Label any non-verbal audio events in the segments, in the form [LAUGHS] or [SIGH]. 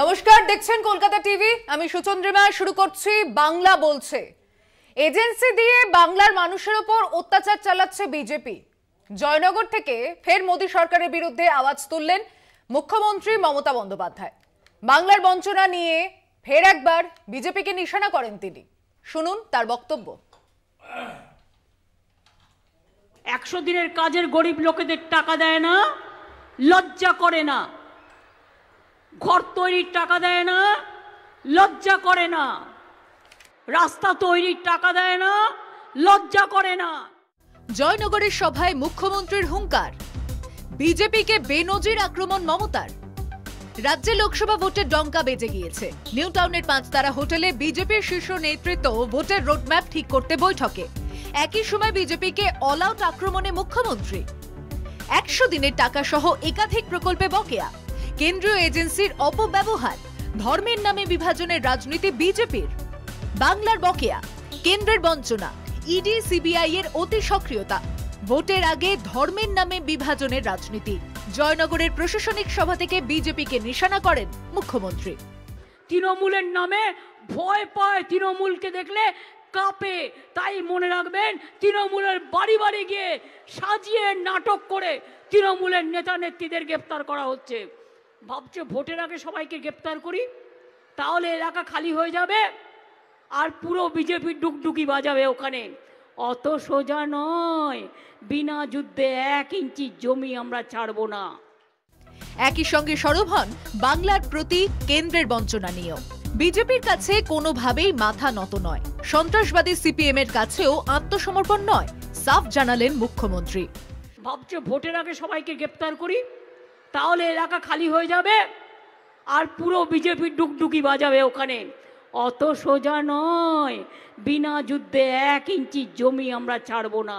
নমস্কার দেখছেন কলকাতা টিভি আমি সুচন্দ্রিমা শুরু করছি বাংলা বলছে এজেন্সি দিয়ে বাংলার মানুষের ওপর অত্যাচার চালাচ্ছে বিজেপি জয়নগর থেকে ফের মোদী সরকারের বিরুদ্ধে আওয়াজ তুললেন মুখ্যমন্ত্রী মমতা বন্দ্যোপাধ্যায় বাংলার বঞ্চনা নিয়ে ফের একবার বিজেপিকে নিশানা করেন তিনি শুনুন তার বক্তব্য একশো দিনের কাজের গরিব লোকেদের টাকা দেয় না লজ্জা করে না ঘর তৈরির টাকা দেয় না লজ্জা করে না রাস্তা তৈরির টাকা দেয় না লজ্জা করে না জয়নগরের সভায় মুখ্যমন্ত্রীর হুঙ্কার বিজেপিকে বেনজির আক্রমণ মমতার রাজ্যে লোকসভা ভোটের ডঙ্কা বেজে গিয়েছে নিউ টাউনের পাঁচতারা হোটেলে বিজেপির শীর্ষ নেতৃত্ব ভোটের রোডম্যাপ ঠিক করতে বৈঠকে একই সময় বিজেপিকে অল আউট আক্রমণে মুখ্যমন্ত্রী একশো দিনের টাকা সহ একাধিক প্রকল্পে বকেয়া কেন্দ্রীয় এজেন্সির অপব্যবহার ধর্মের নামে বিভাজনের রাজনীতি বিজেপির বাংলার বকেয়া কেন্দ্রের বঞ্চনা ইডি সিবিআই এর অতি সক্রিয়তা ভোটের আগে ধর্মের নামে বিভাজনের রাজনীতি জয়নগরের প্রশাসনিক সভা থেকে বিজেপিকে নিশানা করেন মুখ্যমন্ত্রী তৃণমূলের নামে ভয় পায় তৃণমূলকে দেখলে কাঁপে তাই মনে রাখবেন তৃণমূলের বাড়ি বাড়ি গিয়ে সাজিয়ে নাটক করে তৃণমূলের নেতা নেত্রীদের গ্রেপ্তার করা হচ্ছে ভাবছে ভোটের আগে সবাইকে গ্রেপ্তার করি তাহলে এলাকা খালি হয়ে যাবে আর পুরো বিজেপি ডুকডুকি বাজাবে ওখানে অত সোজা নয় বিনা যুদ্ধে এক ইঞ্চি জমি আমরা ছাড়বো না একই সঙ্গে সরব হন বাংলার প্রতি কেন্দ্রের বঞ্চনা নিয়েও বিজেপির কাছে কোনোভাবেই মাথা নত নয় সন্ত্রাসবাদী সিপিএম এর কাছেও আত্মসমর্পণ নয় সাফ জানালেন মুখ্যমন্ত্রী ভাবছে ভোটের আগে সবাইকে গ্রেপ্তার করি তাহলে এলাকা খালি হয়ে যাবে আর পুরো বিজেপি ডুকডুকি বাজাবে ওখানে অত সোজা নয় বিনা যুদ্ধে এক ইঞ্চি জমি আমরা ছাড়ব না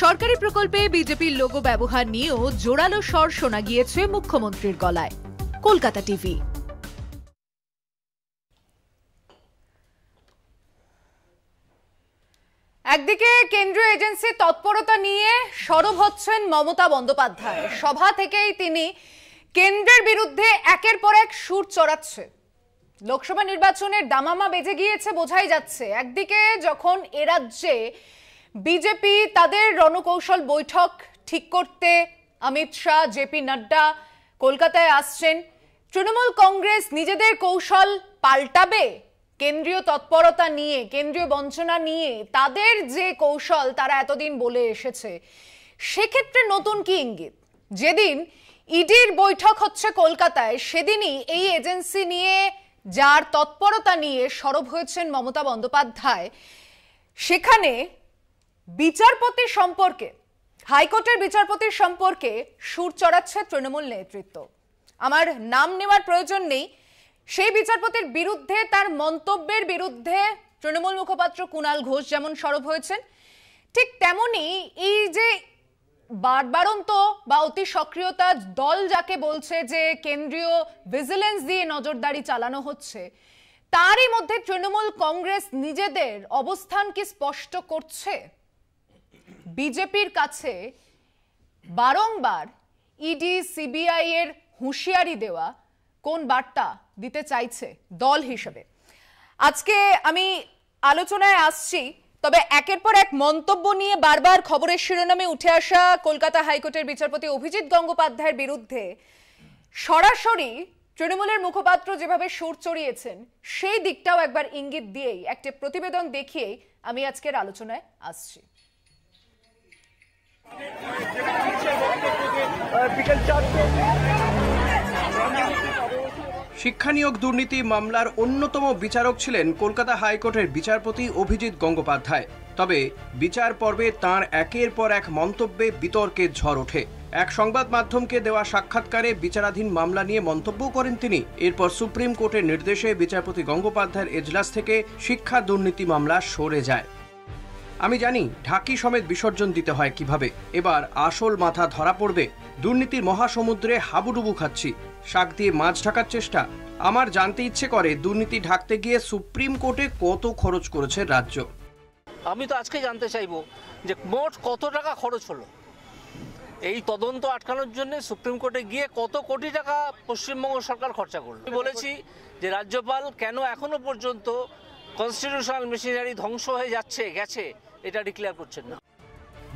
সরকারি প্রকল্পে বিজেপির লোগো ব্যবহার নিয়েও জোরালো স্বর শোনা গিয়েছে মুখ্যমন্ত্রীর গলায় কলকাতা টিভি একদিকে কেন্দ্রীয় এজেন্সি তৎপরতা নিয়ে সরব হচ্ছেন মমতা বন্দ্যোপাধ্যায় সভা থেকেই তিনি কেন্দ্রের বিরুদ্ধে একের পর এক সুর চড়াচ্ছে লোকসভা নির্বাচনের দামামা বেজে গিয়েছে বোঝাই যাচ্ছে একদিকে যখন এ রাজ্যে বিজেপি তাদের রণকৌশল বৈঠক ঠিক করতে অমিত শাহ জেপি নাড্ডা কলকাতায় আসছেন তৃণমূল কংগ্রেস নিজেদের কৌশল পাল্টাবে কেন্দ্রীয় তৎপরতা নিয়ে কেন্দ্রীয় বঞ্চনা নিয়ে তাদের যে কৌশল তারা এতদিন বলে এসেছে সেক্ষেত্রে নতুন কি ইঙ্গিত যেদিন ইডির বৈঠক হচ্ছে কলকাতায় সেদিনই এই এজেন্সি নিয়ে যার তৎপরতা নিয়ে সরব হয়েছেন মমতা বন্দ্যোপাধ্যায় সেখানে বিচারপতি সম্পর্কে হাইকোর্টের বিচারপতির সম্পর্কে সুর চড়াচ্ছে তৃণমূল নেতৃত্ব আমার নাম নেওয়ার প্রয়োজন নেই সেই বিচারপতির বিরুদ্ধে তার মন্তব্যের বিরুদ্ধে তৃণমূল মুখপাত্র কুণাল ঘোষ যেমন সরব হয়েছেন ঠিক তেমনি এই যে বারবারন্ত বা অতি সক্রিয়তা দল যাকে বলছে যে কেন্দ্রীয় ভিজিলেন্স দিয়ে নজরদারি চালানো হচ্ছে তারই মধ্যে তৃণমূল কংগ্রেস নিজেদের অবস্থান কি স্পষ্ট করছে বিজেপির কাছে বারংবার ইডি সিবিআই এর হুঁশিয়ারি দেওয়া কোন বার্তা দিতে চাইছে দল হিসেবে আজকে আমি আলোচনায় আসছি তবে একের পর এক মন্তব্য নিয়ে বারবার খবরের শিরোনামে উঠে আসা কলকাতা হাইকোর্টের বিচারপতি অভিজিৎ গঙ্গোপাধ্যায়ের বিরুদ্ধে সরাসরি তৃণমূলের মুখপাত্র যেভাবে সুর চড়িয়েছেন সেই দিকটাও একবার ইঙ্গিত দিয়েই একটি প্রতিবেদন দেখিয়েই আমি আজকের আলোচনায় আসছি বিকেল চারটে শিক্ষা নিয়োগ দুর্নীতি মামলার অন্যতম বিচারক ছিলেন কলকাতা হাইকোর্টের বিচারপতি অভিজিৎ গঙ্গোপাধ্যায় তবে বিচার পর্বে তাঁর একের পর এক মন্তব্যে বিতর্কের ঝড় ওঠে এক সংবাদ মাধ্যমকে দেওয়া সাক্ষাৎকারে বিচারাধীন মামলা নিয়ে মন্তব্য করেন তিনি এরপর সুপ্রিম কোর্টের নির্দেশে বিচারপতি গঙ্গোপাধ্যায়ের এজলাস থেকে শিক্ষা দুর্নীতি মামলা সরে যায় আমি জানি ঢাকি সমেত বিসর্জন দিতে হয় কিভাবে এবার আসল মাথা ধরা পড়বে দুর্নীতির মহাসমুদ্রে হাবুডুবু খাচ্ছি শাক দিয়ে মাছ ঢাকার চেষ্টা আমার জানতে ইচ্ছে করে দুর্নীতি ঢাকতে গিয়ে সুপ্রিম কোর্টে কত খরচ করেছে রাজ্য আমি তো আজকে জানতে চাইব যে মোট কত টাকা খরচ হলো এই তদন্ত আটকানোর জন্য সুপ্রিম কোর্টে গিয়ে কত কোটি টাকা পশ্চিমবঙ্গ সরকার খরচা করলো বলেছি যে রাজ্যপাল কেন এখনো পর্যন্ত কনস্টিটিউশনাল মেশিনারি ধ্বংস হয়ে যাচ্ছে গেছে এটা ডিক্লেয়ার করছেন না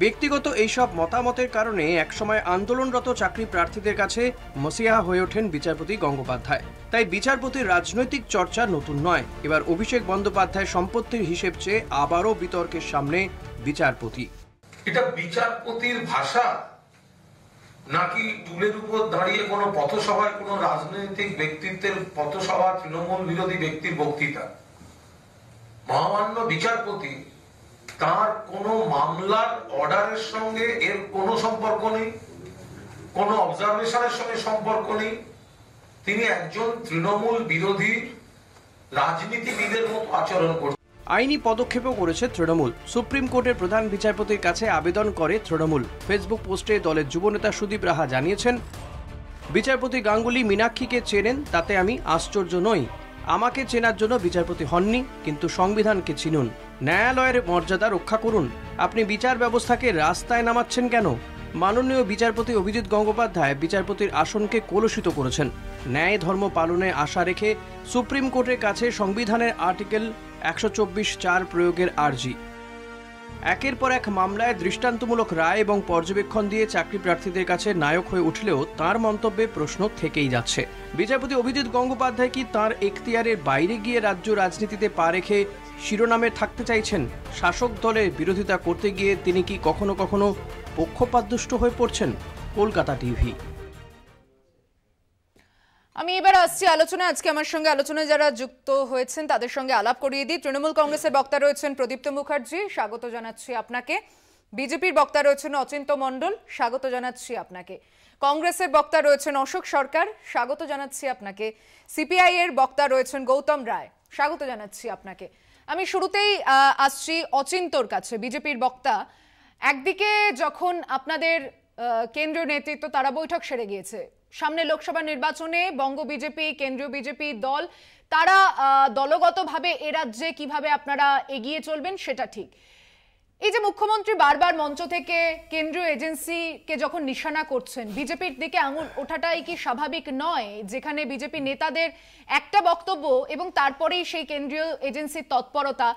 ব্যক্তিগত এইসব মতামতের কারণে একসময় আন্দোলনরত চাকরি প্রার্থীদের কাছে মসিহা হয়ে ওঠেন বিচারপতি গঙ্গোপাধ্যায় তাই বিচারপতির রাজনৈতিক চর্চা নতুন নয় এবার অভিষেক বন্দ্যোপাধ্যায় সম্পত্তির হিসেব চেয়ে আবারও বিতর্কের সামনে বিচারপতি এটা বিচারপতির ভাষা নাকি টুলের উপর দাঁড়িয়ে কোনো পথসভায় কোনো রাজনৈতিক ব্যক্তিত্বের পথসভা তৃণমূল বিরোধী ব্যক্তির বক্তৃতা মহামান্য বিচারপতি তার কোন মামলার অর্ডারের সঙ্গে এর কোন সম্পর্ক নেই কোন অবজারভেশনের সঙ্গে সম্পর্ক নেই তিনি একজন তৃণমূল বিরোধী রাজনীতিবিদের মতো আচরণ করছেন আইনি পদক্ষেপও করেছে তৃণমূল সুপ্রিম কোর্টের প্রধান বিচারপতির কাছে আবেদন করে তৃণমূল ফেসবুক পোস্টে দলের যুবনেতা সুদীপ রাহা জানিয়েছেন বিচারপতি গাঙ্গুলি মীনাক্ষীকে চেনেন তাতে আমি আশ্চর্য নই আমাকে চেনার জন্য বিচারপতি হননি কিন্তু সংবিধানকে চিনুন ন্যায়ালয়ের মর্যাদা রক্ষা করুন আপনি বিচার ব্যবস্থাকে রাস্তায় নামাচ্ছেন কেন মাননীয় বিচারপতি অভিজিৎ গঙ্গোপাধ্যায় বিচারপতির আসনকে কলুষিত করেছেন ন্যায় ধর্ম পালনে আশা রেখে সুপ্রিম কোর্টের কাছে সংবিধানের আর্টিকেল একশো চার প্রয়োগের আর্জি একের পর এক মামলায় দৃষ্টান্তমূলক রায় এবং পর্যবেক্ষণ দিয়ে চাকরি প্রার্থীদের কাছে নায়ক হয়ে উঠলেও তার মন্তব্যে প্রশ্ন থেকেই যাচ্ছে বিচারপতি অভিজিৎ গঙ্গোপাধ্যায় কি তাঁর এখতিয়ারের বাইরে গিয়ে রাজ্য রাজনীতিতে পা রেখে শিরোনামে থাকতে চাইছেন শাসক দলে বিরোধিতা করতে গিয়ে তিনি কি কখনো কখনো পক্ষপাতদুষ্ট হয়ে পড়ছেন কলকাতা টিভি আমি এবার আসছি আলোচনা আজকে আমার সঙ্গে আলোচনায় যারা যুক্ত হয়েছেন তাদের সঙ্গে আলাপ করিয়ে দিই তৃণমূল কংগ্রেসের বক্তা রয়েছেন প্রদীপ্ত মুখার্জি স্বাগত জানাচ্ছি আপনাকে বিজেপির বক্তা রয়েছেন অচিন্ত মণ্ডল স্বাগত জানাচ্ছি আপনাকে কংগ্রেসের বক্তা রয়েছেন অশোক সরকার স্বাগত জানাচ্ছি আপনাকে সিপিআই এর বক্তা রয়েছেন গৌতম রায় স্বাগত জানাচ্ছি আপনাকে আমি শুরুতেই আসছি অচিন্তর কাছে বিজেপির বক্তা একদিকে যখন আপনাদের কেন্দ্রীয় নেতৃত্ব তারা বৈঠক সেরে গিয়েছে সামনে লোকসভা নির্বাচনে বঙ্গ বিজেপি কেন্দ্রীয় বিজেপি দল তারা দলগতভাবে এ রাজ্যে কিভাবে আপনারা এগিয়ে চলবেন সেটা ঠিক এই যে মুখ্যমন্ত্রী বারবার মঞ্চ থেকে কেন্দ্রীয় এজেন্সিকে যখন নিশানা করছেন বিজেপির দিকে আঙুল ওঠাটাই কি স্বাভাবিক নয় যেখানে বিজেপি নেতাদের একটা বক্তব্য এবং তারপরেই সেই কেন্দ্রীয় এজেন্সির তৎপরতা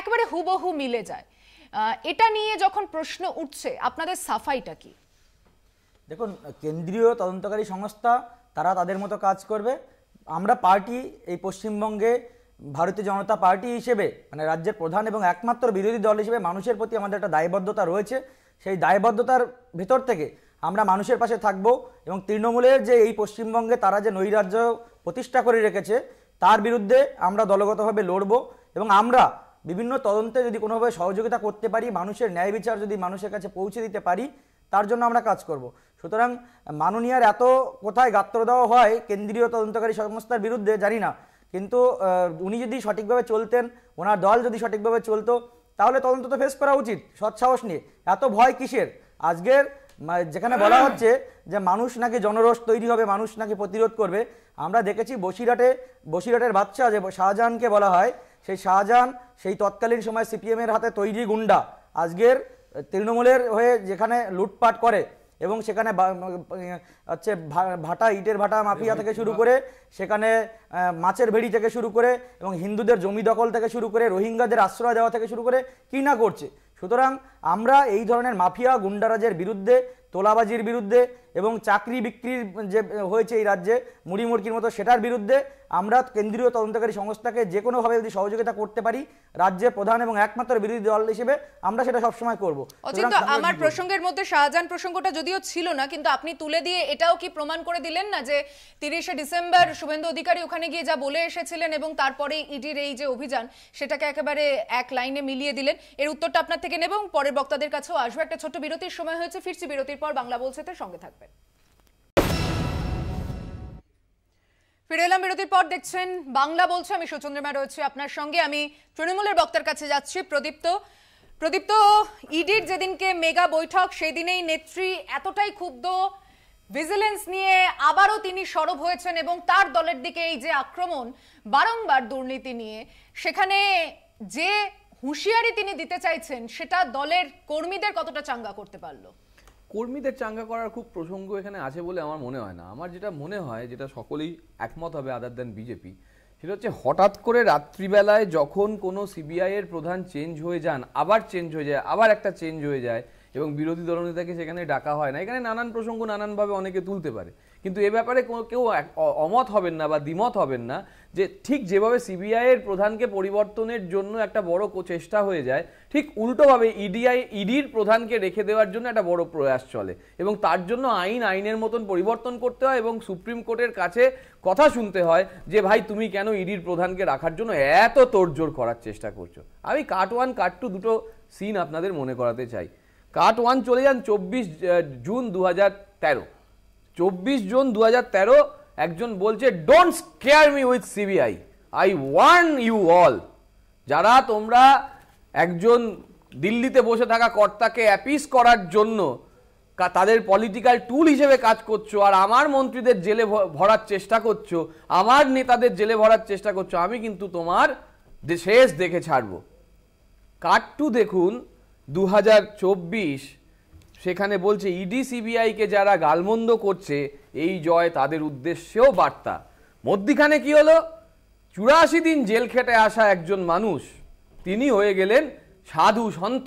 একবারে হুবহু মিলে যায় এটা নিয়ে যখন প্রশ্ন উঠছে আপনাদের সাফাইটা কি দেখুন কেন্দ্রীয় তদন্তকারী সংস্থা তারা তাদের মতো কাজ করবে আমরা পার্টি এই পশ্চিমবঙ্গে ভারতীয় জনতা পার্টি হিসেবে মানে রাজ্যের প্রধান এবং একমাত্র বিরোধী দল হিসেবে মানুষের প্রতি আমাদের একটা দায়বদ্ধতা রয়েছে সেই দায়বদ্ধতার ভেতর থেকে আমরা মানুষের পাশে থাকব এবং তৃণমূলের যে এই পশ্চিমবঙ্গে তারা যে নৈরাজ্য প্রতিষ্ঠা করে রেখেছে তার বিরুদ্ধে আমরা দলগতভাবে লড়ব এবং আমরা বিভিন্ন তদন্তে যদি কোনোভাবে সহযোগিতা করতে পারি মানুষের ন্যায় বিচার যদি মানুষের কাছে পৌঁছে দিতে পারি তার জন্য আমরা কাজ করব সুতরাং মাননীয়ার এত কোথায় গাত্র দেওয়া হয় কেন্দ্রীয় তদন্তকারী সংস্থার বিরুদ্ধে জানি না কিন্তু উনি যদি সঠিকভাবে চলতেন ওনার দল যদি সঠিকভাবে চলতো তাহলে তদন্ত তো ফেস করা উচিত সৎসাহস নিয়ে এত ভয় কিসের আজকের যেখানে বলা হচ্ছে যে মানুষ নাকি জনরোষ তৈরি হবে মানুষ নাকি প্রতিরোধ করবে আমরা দেখেছি বসিরহাটে বসিরহাটের বাচ্চা যে শাহজাহানকে বলা হয় সেই শাহজাহান সেই তৎকালীন সময় সিপিএমের হাতে তৈরি গুন্ডা আজকের তৃণমূলের হয়ে যেখানে লুটপাট করে এবং সেখানে হচ্ছে ভাটা ইটের ভাটা মাফিয়া থেকে শুরু করে সেখানে মাছের ভেড়ি থেকে শুরু করে এবং হিন্দুদের জমি দখল থেকে শুরু করে রোহিঙ্গাদের আশ্রয় দেওয়া থেকে শুরু করে কি না করছে সুতরাং আমরা এই ধরনের মাফিয়া গুন্ডারাজের বিরুদ্ধে তোলাবাজির বিরুদ্ধে এবং চাকরি বিক্রির যে হয়েছে এই রাজ্যে মুড়ি মুরগির মতো সেটার বিরুদ্ধে আমরা কেন্দ্রীয় তদন্তকারী সংস্থাকে যে কোনোভাবে যদি সহযোগিতা করতে পারি রাজ্যে প্রধান এবং একমাত্র বিরোধী দল হিসেবে আমরা সেটা সবসময় করব আমার প্রসঙ্গের মধ্যে শাহজাহান প্রসঙ্গটা যদিও ছিল না কিন্তু আপনি তুলে দিয়ে এটাও কি প্রমাণ করে দিলেন না যে তিরিশে ডিসেম্বর শুভেন্দু অধিকারী ওখানে গিয়ে যা বলে এসেছিলেন এবং তারপরে ইডির এই যে অভিযান সেটাকে একেবারে এক লাইনে মিলিয়ে দিলেন এর উত্তরটা আপনার থেকে নেব এবং পরের বক্তাদের কাছেও আসবে একটা ছোট্ট বিরতির সময় হয়েছে ফিরছি বিরতির পর বাংলা বলছে সঙ্গে থাকবে থাকবেন ফিরে বিরতির পর দেখছেন বাংলা বলছে আমি সচন্দ্রমা রয়েছে আপনার সঙ্গে আমি তৃণমূলের বক্তার কাছে যাচ্ছি প্রদীপ্ত প্রদীপ্ত ইডির যেদিনকে মেগা বৈঠক সেদিনেই নেত্রী এতটাই ক্ষুব্ধ ভিজিলেন্স নিয়ে আবারও তিনি সরব হয়েছেন এবং তার দলের দিকে এই যে আক্রমণ বারংবার দুর্নীতি নিয়ে সেখানে যে হুঁশিয়ারি তিনি দিতে চাইছেন সেটা দলের কর্মীদের কতটা চাঙ্গা করতে পারলো কর্মীদের চাঙ্গা করার খুব প্রসঙ্গ এখানে আছে বলে আমার মনে হয় না আমার যেটা মনে হয় যেটা সকলেই একমত হবে আদার দেন বিজেপি সেটা হচ্ছে হঠাৎ করে রাত্রিবেলায় যখন কোনো সিবিআই এর প্রধান চেঞ্জ হয়ে যান আবার চেঞ্জ হয়ে যায় আবার একটা চেঞ্জ হয়ে যায় এবং বিরোধী দলনেতাকে সেখানে ডাকা হয় না এখানে নানান প্রসঙ্গ নানানভাবে অনেকে তুলতে পারে কিন্তু এ ব্যাপারে কেউ অমত হবেন না বা দ্বিমত হবেন না যে ঠিক যেভাবে সিবিআইয়ের প্রধানকে পরিবর্তনের জন্য একটা বড় চেষ্টা হয়ে যায় ঠিক উল্টোভাবে ইডিআই e ইডির e প্রধানকে রেখে দেওয়ার জন্য একটা বড় প্রয়াস চলে এবং তার জন্য আইন আইনের মতন পরিবর্তন করতে হয় এবং সুপ্রিম কোর্টের কাছে কথা শুনতে হয় যে ভাই তুমি কেন ইডির e প্রধানকে রাখার জন্য এত তোড়জোড় করার চেষ্টা করছো আমি কাট ওয়ান কাট টু দুটো সিন আপনাদের মনে করাতে চাই কাট ওয়ান চলে যান চব্বিশ জুন দু হাজার তেরো চব্বিশ জুন দু একজন বলছে don't scare me with CBI I warn you all যারা তোমরা একজন দিল্লিতে বসে থাকা কর্তাকে অ্যাপিস করার জন্য তাদের পলিটিক্যাল টুল হিসেবে কাজ করছো আর আমার মন্ত্রীদের জেলে ভরার চেষ্টা করছো আমার নেতাদের জেলে ভরার চেষ্টা করছো আমি কিন্তু তোমার শেষ দেখে ছাড়ব টু দেখুন দু সেখানে বলছে ইডি সিবিআইকে যারা গালমন্দ করছে এই জয় তাদের উদ্দেশ্যেও বার্তা মধ্যিখানে কি হলো চুরাশি দিন জেল খেটে আসা একজন মানুষ তিনি হয়ে গেলেন সাধু সন্ত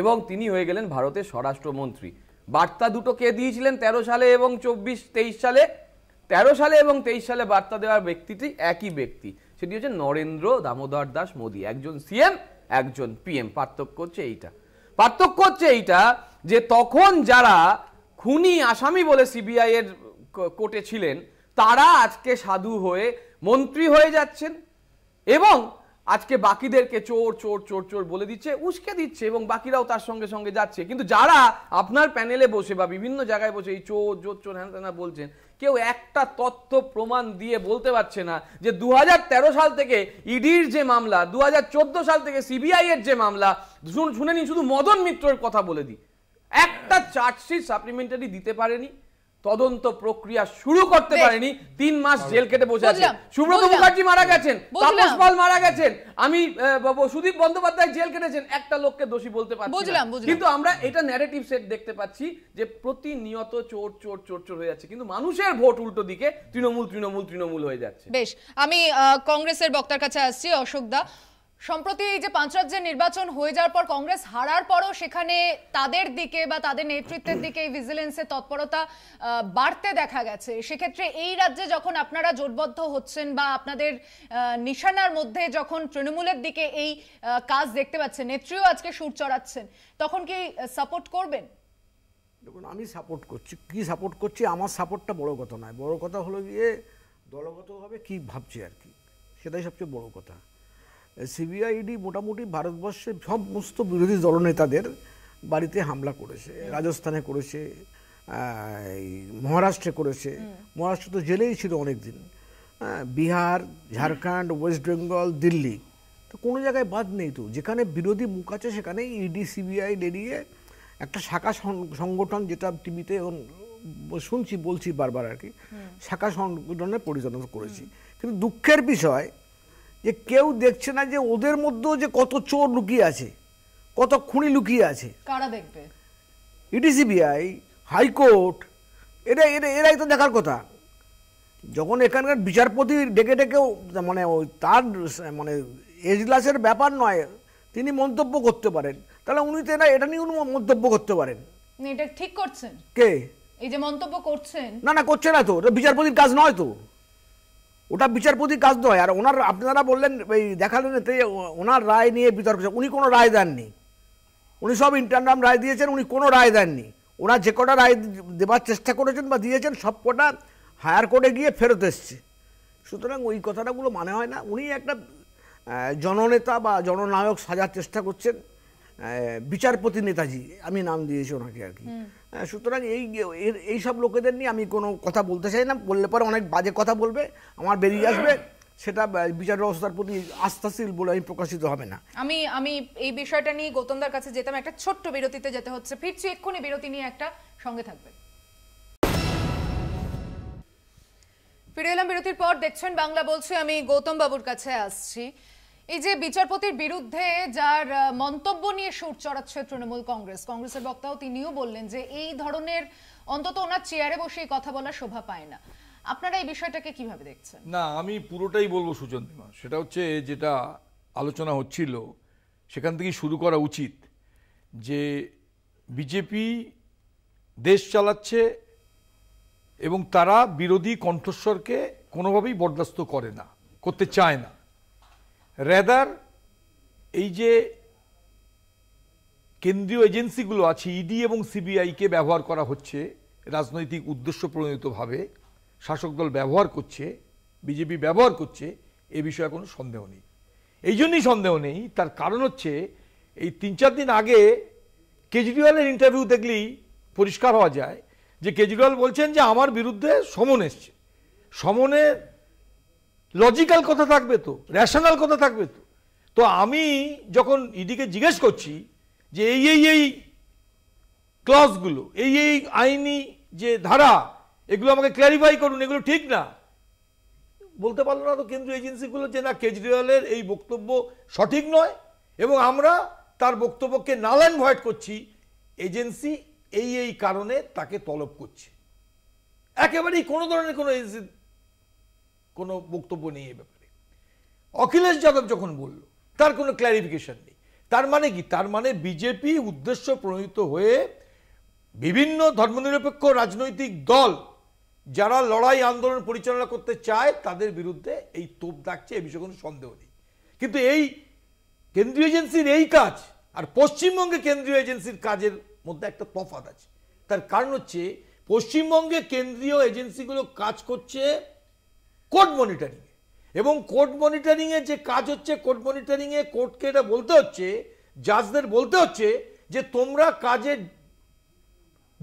এবং তিনি হয়ে গেলেন ভারতের স্বরাষ্ট্রমন্ত্রী বার্তা দুটো কে দিয়েছিলেন তেরো সালে এবং চব্বিশ তেইশ সালে তেরো সালে এবং তেইশ সালে বার্তা দেওয়ার ব্যক্তিটি একই ব্যক্তি সেটি হচ্ছে নরেন্দ্র দামোদর দাস মোদী একজন সিএম একজন পিএম পার্থক্য হচ্ছে এইটা পার্থক্য হচ্ছে এইটা যে তখন যারা খুনি আসামি বলে সিবিআই এর কোর্টে ছিলেন তারা আজকে সাধু হয়ে মন্ত্রী হয়ে যাচ্ছেন এবং আজকে বাকিদেরকে চোর চোর চোর চোর বলে দিচ্ছে উস্কে দিচ্ছে এবং বাকিরাও তার সঙ্গে সঙ্গে যাচ্ছে কিন্তু যারা আপনার প্যানেলে বসে বা বিভিন্ন জায়গায় বসে এই চোর জোর চোর হ্যান তেনা বলছেন কেউ একটা তথ্য প্রমাণ দিয়ে বলতে পারছে না যে দু সাল থেকে ইডির যে মামলা দু সাল থেকে সিবিআই এর যে মামলা শুনে নিন শুধু মদন মিত্রর কথা বলে দিই একটা চার্জশিট সাপ্লিমেন্টারি দিতে পারেনি তদন্ত প্রক্রিয়া শুরু করতে পারেনি তিন মাস জেল কেটে বসে আছে সুব্রত মুখার্জি মারা গেছেন তাপস পাল মারা গেছেন আমি সুদীপ বন্দ্যোপাধ্যায় জেল কেটেছেন একটা লোককে দোষী বলতে পারছি কিন্তু আমরা এটা ন্যারেটিভ সেট দেখতে পাচ্ছি যে প্রতিনিয়ত চোর চোর চোর চোর হয়ে যাচ্ছে কিন্তু মানুষের ভোট উল্টো দিকে তৃণমূল তৃণমূল তৃণমূল হয়ে যাচ্ছে বেশ আমি কংগ্রেসের বক্তার কাছে আসছি অশোক দা সম্প্রতি এই যে পাঁচ রাজ্যের নির্বাচন হয়ে যাওয়ার পর কংগ্রেস হারার পরও সেখানে তাদের দিকে বা তাদের নেতৃত্বের দিকে এই ভিজিলেন্সের তৎপরতা বাড়তে দেখা গেছে সেক্ষেত্রে এই রাজ্যে যখন আপনারা জোটবদ্ধ হচ্ছেন বা আপনাদের নিশানার মধ্যে যখন তৃণমূলের দিকে এই কাজ দেখতে পাচ্ছেন নেত্রীও আজকে সুর চড়াচ্ছেন তখন কি সাপোর্ট করবেন দেখুন আমি সাপোর্ট করছি কি সাপোর্ট করছি আমার সাপোর্টটা বড় কথা নয় বড় কথা হলো গিয়ে দলগতভাবে কি ভাবছি আর কি সেটাই সবচেয়ে বড় কথা সিবিআইডি মোটামুটি ভারতবর্ষে সমস্ত বিরোধী দলনেতাদের বাড়িতে হামলা করেছে রাজস্থানে করেছে মহারাষ্ট্রে করেছে মহারাষ্ট্র তো জেলেই ছিল অনেকদিন হ্যাঁ, বিহার ঝাড়খণ্ড ওয়েস্ট বেঙ্গল দিল্লি তো কোনো জায়গায় বাদ নেই তো যেখানে বিরোধী মুখ আছে সেখানে ইডি সিবিআই বেরিয়ে একটা শাখা সংগঠন যেটা টিভিতে শুনছি বলছি বারবার আর কি শাখা সংগঠনে পরিচালনা করেছি কিন্তু দুঃখের বিষয় যে কেউ দেখছে না যে ওদের মধ্যেও যে কত চোর লুকিয়ে আছে কত খুনি লুকিয়ে আছে কারা দেখবে ইডিসিবিআই হাইকোর্ট এটা এটা এরাই তো দেখার কথা যখন এখানকার বিচারপতি ডেকে ডেকে মানে ওই তার মানে এজলাসের ব্যাপার নয় তিনি মন্তব্য করতে পারেন তাহলে উনি তো এটা এটা নিয়ে উনি মন্তব্য করতে পারেন এটা ঠিক করছেন কে এই যে মন্তব্য করছেন না না করছে না তো এটা বিচারপতির কাজ নয় তো ওটা বিচারপতির কাজ নয় আর ওনার আপনারা বললেন এই দেখালেন এতে ওনার রায় নিয়ে বিতর্ক উনি কোনো রায় দেননি উনি সব ইন্টারনাম রায় দিয়েছেন উনি কোনো রায় দেননি ওনার যে কটা রায় দেবার চেষ্টা করেছেন বা দিয়েছেন সব কটা হায়ার কোর্টে গিয়ে ফেরত এসছে সুতরাং ওই কথাটাগুলো মানে হয় না উনি একটা জননেতা বা জননায়ক সাজার চেষ্টা করছেন বিচারপতি নেতাজি আমি নাম দিয়েছি ওনাকে আর কি হ্যাঁ, সুতরাং এই এই সব লোকেদের নিয়ে আমি কোনো কথা বলতে চাই না বললে পরে অনেক বাজে কথা বলবে আমার বেরিয়ে আসবে সেটা বিচার ব্যবস্থার প্রতি আস্থাশীল বলে আমি প্রকাশিত হবে না আমি আমি এই বিষয়টা নিয়ে গৌতমদার কাছে যেতাম একটা ছোট্ট বিরতিতে যেতে হচ্ছে ফিরছি এক্ষুনি বিরতি নিয়ে একটা সঙ্গে থাকবে ফিরে এলাম বিরতির পর দেখছেন বাংলা বলছে আমি গৌতম বাবুর কাছে আসছি এই যে বিচারপতির বিরুদ্ধে যার মন্তব্য নিয়ে সুর চড়াচ্ছে তৃণমূল কংগ্রেস কংগ্রেসের বক্তাও তিনিও বললেন যে এই ধরনের অন্তত ওনার চেয়ারে বসে এই কথা বলা শোভা পায় না আপনারা এই বিষয়টাকে কিভাবে দেখছেন না আমি পুরোটাই বলবো সুচন্দ্রিমা সেটা হচ্ছে যেটা আলোচনা হচ্ছিল সেখান থেকেই শুরু করা উচিত যে বিজেপি দেশ চালাচ্ছে এবং তারা বিরোধী কণ্ঠস্বরকে কোনোভাবেই বরদাস্ত করে না করতে চায় না রেদার এই যে কেন্দ্রীয় এজেন্সিগুলো আছে ইডি e এবং সিবিআইকে ব্যবহার করা হচ্ছে রাজনৈতিক উদ্দেশ্য প্রণীতভাবে শাসক দল ব্যবহার করছে বিজেপি ব্যবহার করছে এ বিষয়ে কোনো সন্দেহ নেই এই জন্যই সন্দেহ নেই তার কারণ হচ্ছে এই তিন চার দিন আগে কেজরিওয়ালের ইন্টারভিউ দেখলেই পরিষ্কার হওয়া যায় যে কেজরিওয়াল বলছেন যে আমার বিরুদ্ধে সমন এসছে সমনের লজিক্যাল কথা থাকবে তো র্যাশনাল কথা থাকবে তো তো আমি যখন ইডিকে জিজ্ঞেস করছি যে এই এই এই ক্লজগুলো এই এই আইনি যে ধারা এগুলো আমাকে ক্ল্যারিফাই করুন এগুলো ঠিক না বলতে পারলো না তো কেন্দ্রীয় এজেন্সিগুলো যে না কেজরিওয়ালের এই বক্তব্য সঠিক নয় এবং আমরা তার বক্তব্যকে নালান ভয়েড করছি এজেন্সি এই এই কারণে তাকে তলব করছে একেবারেই কোনো ধরনের কোনো এজেন্সি কোনো বক্তব্য নেই এ ব্যাপারে অখিলেশ যাদব যখন বলল তার কোনো ক্ল্যারিফিকেশান নেই তার মানে কি তার মানে বিজেপি উদ্দেশ্য প্রণীত হয়ে বিভিন্ন ধর্মনিরপেক্ষ রাজনৈতিক দল যারা লড়াই আন্দোলন পরিচালনা করতে চায় তাদের বিরুদ্ধে এই তোপ ডাকছে এ বিষয়ে কোনো সন্দেহ নেই কিন্তু এই কেন্দ্রীয় এজেন্সির এই কাজ আর পশ্চিমবঙ্গে কেন্দ্রীয় এজেন্সির কাজের মধ্যে একটা তফাত আছে তার কারণ হচ্ছে পশ্চিমবঙ্গে কেন্দ্রীয় এজেন্সিগুলো কাজ করছে কোর্ট মনিটরিংয়ে এবং কোর্ট মনিটরিংয়ে যে কাজ হচ্ছে কোর্ট মনিটরিংয়ে কোর্টকে এটা বলতে হচ্ছে জাজদের বলতে হচ্ছে যে তোমরা কাজে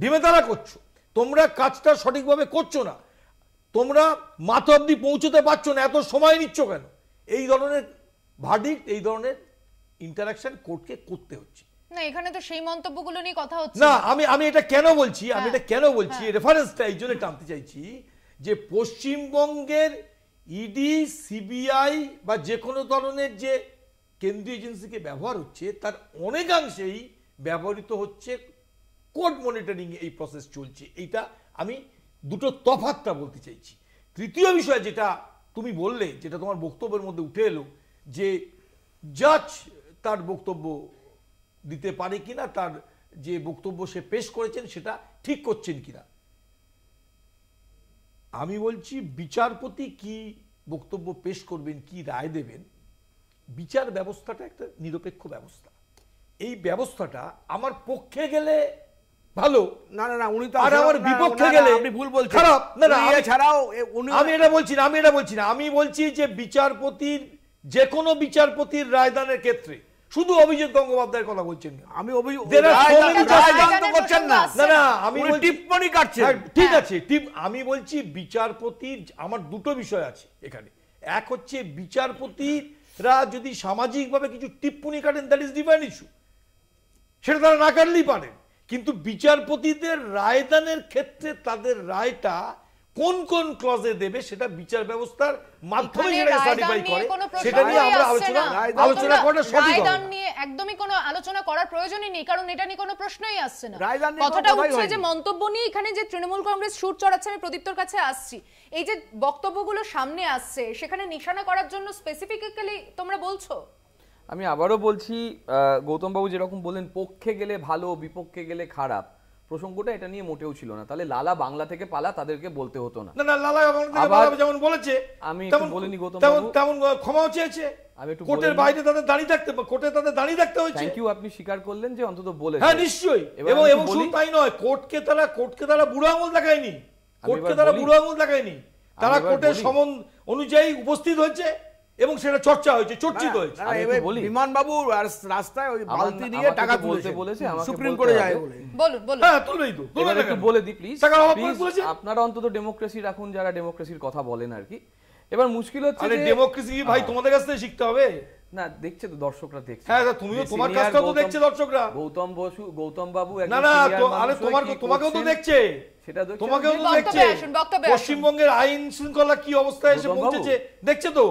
ডিমেতারা করছো তোমরা কাজটা সঠিকভাবে করছো না তোমরা মাথা অব্দি পৌঁছতে পারছো না এত সময় নিচ্ছ কেন এই ধরনের ভার্ডিক এই ধরনের ইন্টারাকশন কোর্টকে করতে হচ্ছে না এখানে তো সেই মন্তব্যগুলো নিয়ে কথা হচ্ছে না আমি আমি এটা কেন বলছি আমি হ্যাঁ, এটা কেন বলছি রেফারেন্সটা হ্যাঁ। এই জন্য টানতে চাইছি যে পশ্চিমবঙ্গের ইডি e সিবিআই বা যে কোনো ধরনের যে কেন্দ্রীয় এজেন্সিকে ব্যবহার হচ্ছে তার অনেকাংশেই ব্যবহৃত হচ্ছে কোড মনিটরিংয়ে এই প্রসেস চলছে এইটা আমি দুটো তফাতটা বলতে চাইছি তৃতীয় বিষয় যেটা তুমি বললে যেটা তোমার বক্তব্যের মধ্যে উঠে এলো যে জাজ তার বক্তব্য দিতে পারে কিনা তার যে বক্তব্য সে পেশ করেছেন সেটা ঠিক করছেন কিনা আমি বলছি বিচারপতি কি বক্তব্য পেশ করবেন কি রায় দেবেন বিচার ব্যবস্থাটা একটা নিরপেক্ষ ব্যবস্থা এই ব্যবস্থাটা আমার পক্ষে গেলে ভালো না না না উনি তো আর আমার বিপক্ষে গেলে আপনি ভুল বলছেন খারাপ না না আমি ছাড়াও উনি আমি এটা বলছি না আমি এটা বলছি না আমি বলছি যে বিচারপতির যে কোনো বিচারপতির রায়দানের ক্ষেত্রে শুধু অভিজিৎ গঙ্গোপাধ্যায়ের কথা বলছেন আমি অভিযোগ করছেন হ্যাঁ, ঠিক হ্যাঁ। আছে আমি বলছি বিচারপতি আমার দুটো বিষয় আছে এখানে এক হচ্ছে বিচারপতিরা যদি সামাজিকভাবে কিছু টিপ্পণী কাটেন দ্যাট ইজ ডিভাইন ইস্যু সেটা তারা না কাটলেই পারেন কিন্তু বিচারপতিদের রায়দানের ক্ষেত্রে তাদের রায়টা কোন কোন ক্লজে দেবে সেটা বিচার ব্যবস্থার মাধ্যমে সেটা সার্টিফাই করে সেটা নিয়ে আমরা আলোচনা আলোচনা করাটা সঠিক রায়দান নিয়ে একদমই কোনো আলোচনা করার প্রয়োজনই নেই কারণ এটা নিয়ে কোনো প্রশ্নই আসছে না কথাটা হচ্ছে যে মন্তব্য নিয়ে এখানে যে তৃণমূল কংগ্রেস সুর চড়াচ্ছে আমি প্রদীপ্তর কাছে আসছি এই যে বক্তব্যগুলো সামনে আসছে সেখানে নিশানা করার জন্য স্পেসিফিক্যালি তোমরা বলছো আমি আবারও বলছি গৌতমবাবু যেরকম বললেন পক্ষে গেলে ভালো বিপক্ষে গেলে খারাপ প্রসঙ্গটা এটা নিয়ে মোটেও ছিল না তাহলে লালা বাংলা থেকে পালা তাদেরকে বলতে হতো না না লালা যেমন বলেছে আমি বলিনি গৌতম তেমন ক্ষমাও চেয়েছে আমি একটু কোর্টের বাইরে তাদের দাঁড়িয়ে থাকতে কোর্টে তাদের দাঁড়িয়ে থাকতে হয়েছে থ্যাংক ইউ আপনি স্বীকার করলেন যে অন্তত বলে হ্যাঁ নিশ্চয়ই এবং এবং শুধু তাই নয় কোর্টকে তারা কোর্টকে তারা বুড়ো আঙুল দেখায়নি কোর্টকে তারা বুড়ো আঙুল দেখায়নি তারা কোর্টের সমন অনুযায়ী উপস্থিত হয়েছে এবং সেটা চর্চা হয়েছে চর্চিত হয়েছে বিমান বাবু রাস্তায় ওই বালতি নিয়ে টাকা তুলতে বলেছে সুপ্রিম কোর্টে যায় বলে বলুন হ্যাঁ তুলবেই তো বলে দি প্লিজ আপনারা অন্তত ডেমোক্রেসি রাখুন যারা ডেমোক্রেসির কথা বলেন আর কি এবার মুশকিল হচ্ছে যে ডেমোক্রেসি কি ভাই তোমাদের কাছ থেকে শিখতে হবে না দেখছে তো দর্শকরা দেখছে হ্যাঁ, হ্যাঁ তুমিও তোমার কাছটা তো দেখছে দর্শকরা গৌতম বসু গৌতম বাবু না না আরে তোমার তোমাকেও তো দেখছে সেটা দেখছে তোমাকেও তো দেখছে পশ্চিমবঙ্গের আইন শৃঙ্খলা কি অবস্থায় এসে পৌঁছেছে দেখছে তো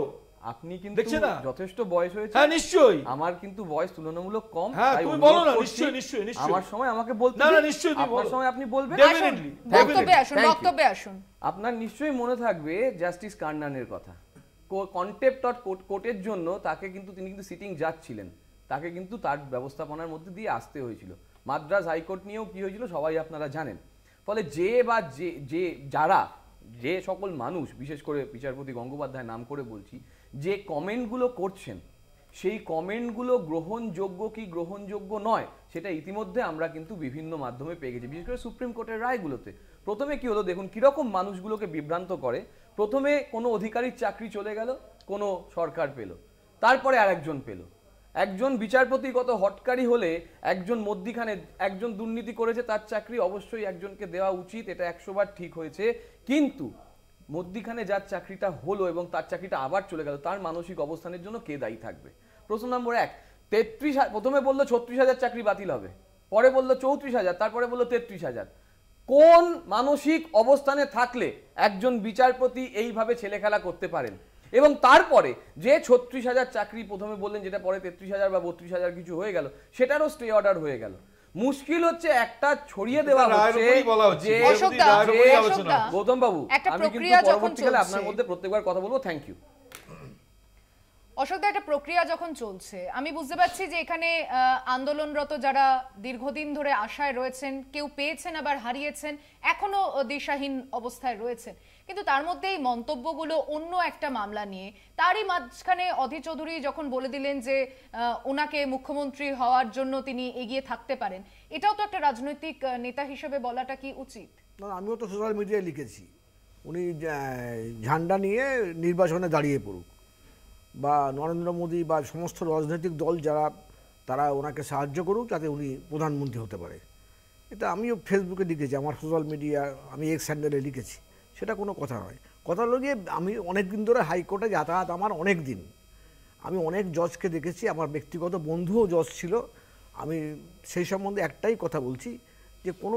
আপনি কিন্তু দেখছেন যথেষ্ট বয়স হয়েছে হ্যাঁ নিশ্চয়ই আমার কিন্তু বয়স তুলনামূলক কম হ্যাঁ তুমি বলো না নিশ্চয়ই নিশ্চয়ই নিশ্চয়ই আমার সময় আমাকে বলতে না না নিশ্চয়ই তুমি আপনার সময় আপনি বলবেন ডেফিনেটলি বক্তব্যে আসুন বক্তব্যে আসুন আপনার নিশ্চয়ই মনে থাকবে জাস্টিস কান্নানের কথা কন্টেপ্ট অর কোর্টের জন্য তাকে কিন্তু তিনি কিন্তু সিটিং যাচ্ছিলেন তাকে কিন্তু তার ব্যবস্থাপনার মধ্যে দিয়ে আসতে হয়েছিল মাদ্রাজ হাইকোর্ট নিয়েও কি হয়েছিল সবাই আপনারা জানেন ফলে যে বা যে যে যারা যে সকল মানুষ বিশেষ করে বিচারপতি গঙ্গোপাধ্যায় নাম করে বলছি যে কমেন্টগুলো করছেন সেই কমেন্টগুলো গ্রহণযোগ্য কি গ্রহণযোগ্য নয় সেটা ইতিমধ্যে আমরা কিন্তু বিভিন্ন মাধ্যমে পেয়ে গেছি বিশেষ করে সুপ্রিম কোর্টের রায়গুলোতে প্রথমে কি হলো দেখুন কীরকম মানুষগুলোকে বিভ্রান্ত করে প্রথমে কোনো অধিকারীর চাকরি চলে গেল কোনো সরকার পেল তারপরে আর একজন পেল একজন বিচারপতি গত হটকারি হলে একজন মধ্যিখানে একজন দুর্নীতি করেছে তার চাকরি অবশ্যই একজনকে দেওয়া উচিত এটা একশোবার ঠিক হয়েছে কিন্তু মধ্যিখানে যার চাকরিটা হলো এবং তার চাকরিটা আবার চলে গেল তার মানসিক অবস্থানের জন্য কে দায়ী থাকবে প্রশ্ন নম্বর এক তেত্রিশ প্রথমে বললো ছত্রিশ হাজার চাকরি বাতিল হবে পরে বললো চৌত্রিশ হাজার তারপরে বললো তেত্রিশ হাজার কোন মানসিক অবস্থানে থাকলে একজন বিচারপতি এইভাবে ছেলেখেলা করতে পারেন এবং তারপরে যে ছত্রিশ হাজার চাকরি প্রথমে বললেন যেটা পরে তেত্রিশ হাজার বা বত্রিশ হাজার কিছু হয়ে গেল সেটারও স্টে অর্ডার হয়ে গেল মুশকিল হচ্ছে একটা ছড়িয়ে দেওয়া হচ্ছে যে গৌতম বাবু আমি কিন্তু পরবর্তীকালে আপনার মধ্যে প্রত্যেকবার কথা বলবো থ্যাংক ইউ অশোকদা একটা প্রক্রিয়া যখন চলছে আমি বুঝতে পারছি যে এখানে আন্দোলনরত যারা দীর্ঘদিন ধরে আশায় রয়েছেন কেউ পেয়েছেন আবার হারিয়েছেন এখনো দিশাহীন অবস্থায় রয়েছেন কিন্তু তার মধ্যে এই মন্তব্যগুলো অন্য একটা মামলা নিয়ে তারই মাঝখানে অধীর চৌধুরী যখন বলে দিলেন যে ওনাকে মুখ্যমন্ত্রী হওয়ার জন্য তিনি এগিয়ে থাকতে পারেন এটাও তো একটা রাজনৈতিক নেতা হিসেবে বলাটা কি উচিত না আমিও তো সোশ্যাল মিডিয়ায় লিখেছি উনি ঝান্ডা নিয়ে নির্বাচনে দাঁড়িয়ে পড়ুক বা নরেন্দ্র মোদী বা সমস্ত রাজনৈতিক দল যারা তারা ওনাকে সাহায্য করুক যাতে উনি প্রধানমন্ত্রী হতে পারে এটা আমিও ফেসবুকে লিখেছি আমার সোশ্যাল মিডিয়া আমি এক্স হ্যান্ডেলে লিখেছি সেটা কোনো কথা নয় কথা হলো গিয়ে আমি অনেক দিন ধরে হাইকোর্টে যাতায়াত আমার অনেক দিন আমি অনেক জজকে দেখেছি আমার ব্যক্তিগত বন্ধুও জজ ছিল আমি সেই সম্বন্ধে একটাই কথা বলছি যে কোনো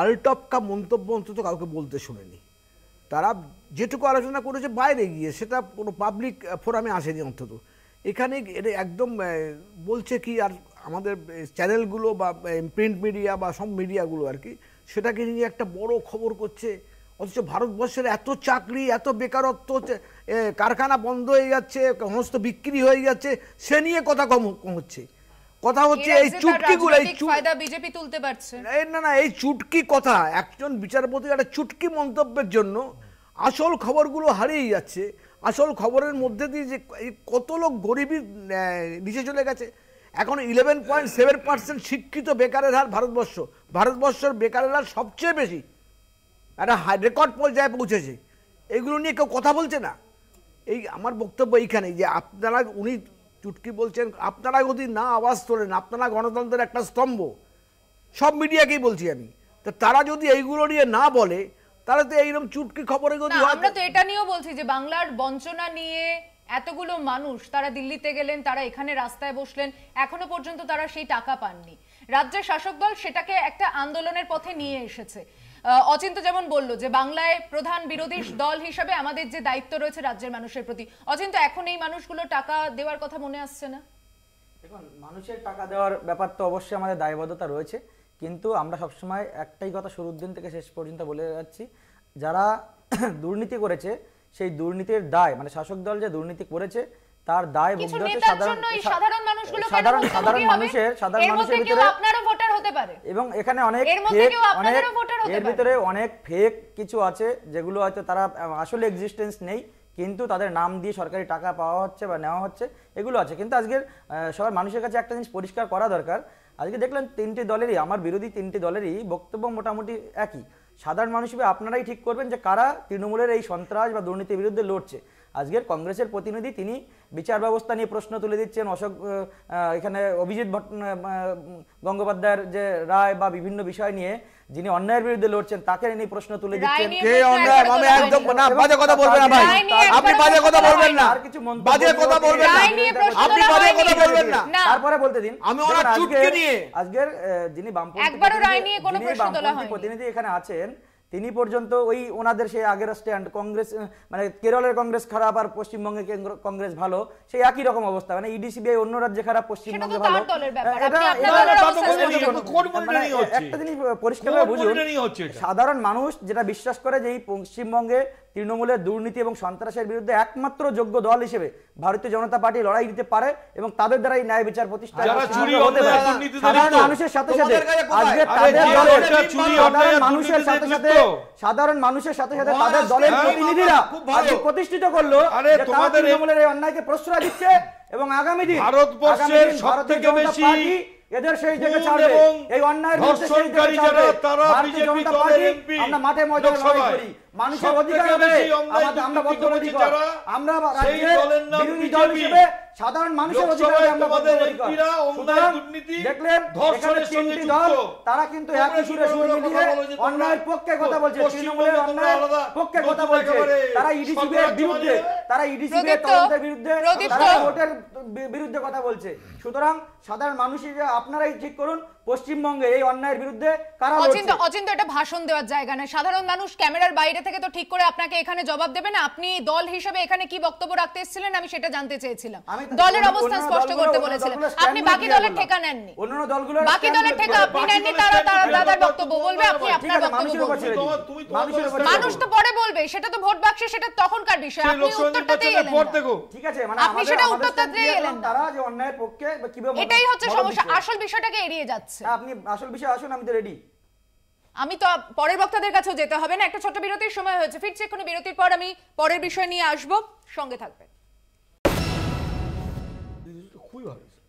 আলটপকা মন্তব্য অন্তত কাউকে বলতে শুনেনি তারা যেটুকু আলোচনা করেছে বাইরে গিয়ে সেটা কোনো পাবলিক ফোরামে আসেনি অন্তত এখানে এটা একদম বলছে কি আর আমাদের চ্যানেলগুলো বা প্রিন্ট মিডিয়া বা সব মিডিয়াগুলো আর কি সেটাকে নিয়ে একটা বড় খবর করছে অথচ ভারতবর্ষের এত চাকরি এত বেকারত্ব কারখানা বন্ধ হয়ে যাচ্ছে সমস্ত বিক্রি হয়ে যাচ্ছে সে নিয়ে কথা কম হচ্ছে কথা হচ্ছে এই চুটকিগুলো এই বিজেপি তুলতে পারছে না না এই চুটকি কথা একজন বিচারপতি একটা চুটকি মন্তব্যের জন্য আসল খবরগুলো হারিয়ে যাচ্ছে আসল খবরের মধ্যে দিয়ে যে কত লোক গরিবী নিচে চলে গেছে এখন ইলেভেন পয়েন্ট সেভেন পার্সেন্ট শিক্ষিত বেকারের হার ভারতবর্ষ ভারতবর্ষের বেকারের হার সবচেয়ে বেশি একটা রেকর্ড পর্যায়ে পৌঁছেছে এগুলো নিয়ে কেউ কথা বলছে না এই আমার বক্তব্য এইখানে যে আপনারা উনি চুটকি বলছেন আপনারা যদি না আওয়াজ তোলেন আপনারা গণতন্ত্রের একটা স্তম্ভ সব মিডিয়াকেই বলছি আমি তো তারা যদি এইগুলো নিয়ে না বলে তাহলে তো এইরকম চুটকি খবরে গদি আমরা তো এটা নিয়েও বলছি যে বাংলার বঞ্চনা নিয়ে এতগুলো মানুষ তারা দিল্লিতে গেলেন তারা এখানে রাস্তায় বসলেন এখনো পর্যন্ত তারা সেই টাকা পাননি রাজ্যের শাসক দল সেটাকে একটা আন্দোলনের পথে নিয়ে এসেছে অচিন্ত যেমন বললো যে বাংলায় প্রধান বিরোধী [COUGHS] দল হিসাবে আমাদের যে দায়িত্ব রয়েছে রাজ্যের মানুষের প্রতি অচিন্ত এখন এই মানুষগুলো টাকা দেওয়ার কথা মনে আসছে না দেখুন মানুষের টাকা দেওয়ার ব্যাপার তো অবশ্যই আমাদের দায়বদ্ধতা রয়েছে কিন্তু আমরা সবসময় একটাই কথা শুরুর দিন থেকে শেষ পর্যন্ত বলে যাচ্ছি যারা [COUGHS] দুর্নীতি করেছে সেই দুর্নীতির দায় মানে শাসক দল যে দুর্নীতি করেছে তার দায় ভোগ সাধারণ সাধারণ সাধারণ সাধারণ মানুষের সাধারণ মানুষের ভিতরে হতে পারে এবং এখানে অনেক অনেক এর ভিতরে অনেক ফেক কিছু আছে যেগুলো হয়তো তারা আসলে এক্সিস্টেন্স নেই কিন্তু তাদের নাম দিয়ে সরকারি টাকা পাওয়া হচ্ছে বা নেওয়া হচ্ছে এগুলো আছে কিন্তু আজকের সবার মানুষের কাছে একটা জিনিস পরিষ্কার করা দরকার আজকে দেখলেন তিনটি দলেরই আমার বিরোধী তিনটি দলেরই বক্তব্য মোটামুটি একই সাধারণ মানুষ আপনারাই ঠিক করবেন যে কারা তৃণমূলের এই সন্ত্রাস বা দুর্নীতির বিরুদ্ধে লড়ছে আজকের কংগ্রেসের প্রতিনিধি তিনি বিচার ব্যবস্থা নিয়ে প্রশ্ন তুলে দিচ্ছেন অশোক এখানে অভিজিৎ ভট্ট গঙ্গোপাধ্যায়ের যে রায় বা বিভিন্ন বিষয় নিয়ে যিনি অন্যায়ের বিরুদ্ধে লড়ছেন তাকে নিয়ে প্রশ্ন তুলে দিচ্ছেন কে অন্যায় আমি একদম না বাজে কথা বলবেন না ভাই আপনি বাজে কথা বলবেন না আর কিছু বাজে কথা বলবেন না আপনি বাজে কথা বলবেন না তারপরে বলতে দিন আমি নিয়ে আজকের যিনি বামপন্থী একবারও রায় নিয়ে কোনো প্রশ্ন তোলা হয়নি প্রতিনিধি এখানে আছেন তিনি পর্যন্ত ওই ওনাদের সেই আগের স্ট্যান্ড কংগ্রেস মানে কেরলের কংগ্রেস খারাপ আর পশ্চিমবঙ্গে কংগ্রেস ভালো সেই একই রকম অবস্থা মানে ইডি সিবিআই অন্য রাজ্যে খারাপ পশ্চিমবঙ্গে ভালো একটা জিনিস পরিষ্কার সাধারণ মানুষ যেটা বিশ্বাস করে যে এই পশ্চিমবঙ্গে তৃণমূলের দুর্নীতি এবং সন্ত্রাসের বিরুদ্ধে একমাত্র যোগ্য দল হিসেবে ভারতীয় জনতা পার্টি লড়াই দিতে পারে এবং তাদের দ্বারা এই ন্যায় বিচার প্রতিষ্ঠা হ্যাঁ, প্রতিষ্ঠিত করলো তৃণমূলের এই অন্যায়কে প্রশ্রয় দিচ্ছে এবং আগামী দিন ভারতবর্ষের সব থেকে বেশি এদের সেই জায়গা ছাড়বে এই অন্যায়ের বিরুদ্ধে সেই জায়গা তারা বিজেপি দলের এমপি আমরা মাঠে ময়দানে লড়াই করি মানুষের অধিকার হবে আমরা রাজ্যের বিরোধী দল হিসেবে সাধারণ মানুষের আমরা দেখলেন তারা কিন্তু সুরে সুর মিলিয়ে অন্যায়ের পক্ষে কথা বলছে তৃণমূলের অন্যায়ের পক্ষে কথা বলছে তারা ইডিসিবি e এর বিরুদ্ধে মানে তারা ইডিসিবি e এর তদন্তের বিরুদ্ধে তারা ভোটের বিরুদ্ধে কথা বলছে সুতরাং সাধারণ মানুষের আপনারাই ঠিক করুন পশ্চিমবঙ্গে এই অন্যায়ের বিরুদ্ধে অচিন্ত অচিন্ত এটা ভাষণ দেওয়ার জায়গা না সাধারণ মানুষ ক্যামেরার বাইরে থেকে তো ঠিক করে আপনাকে এখানে জবাব দেবে না আপনি দল হিসেবে এখানে কি বক্তব্য রাখতে এসেছিলেন আমি সেটা জানতে চেয়েছিলাম দলের অবস্থান স্পষ্ট করতে বলেছিলেন আপনি বাকি দলের ঠেকা নেননি অন্যান্য দলগুলো বাকি দলের ঠেকা আপনি নেননি তারা তারা দাদার বক্তব্য বলবে আপনি আপনার বক্তব্য বলবেন মানুষ তো পরে বলবে সেটা তো ভোট বাক্সে সেটা তখনকার বিষয় আপনি উত্তরটা দিয়ে এলেন ঠিক আছে মানে আপনি সেটা উত্তরটা দিয়ে এলেন তারা যে অন্যায়ের পক্ষে কিভাবে এটাই হচ্ছে সমস্যা আসল বিষয়টাকে এড়িয়ে যাচ্ছে যাচ্ছে আপনি আসল বিষয়ে আসুন আমি তো রেডি আমি তো পরের বক্তাদের কাছেও যেতে হবে না একটা ছোট বিরতির সময় হয়েছে ফিরছে কোনো বিরতির পর আমি পরের বিষয় নিয়ে আসব সঙ্গে থাকবেন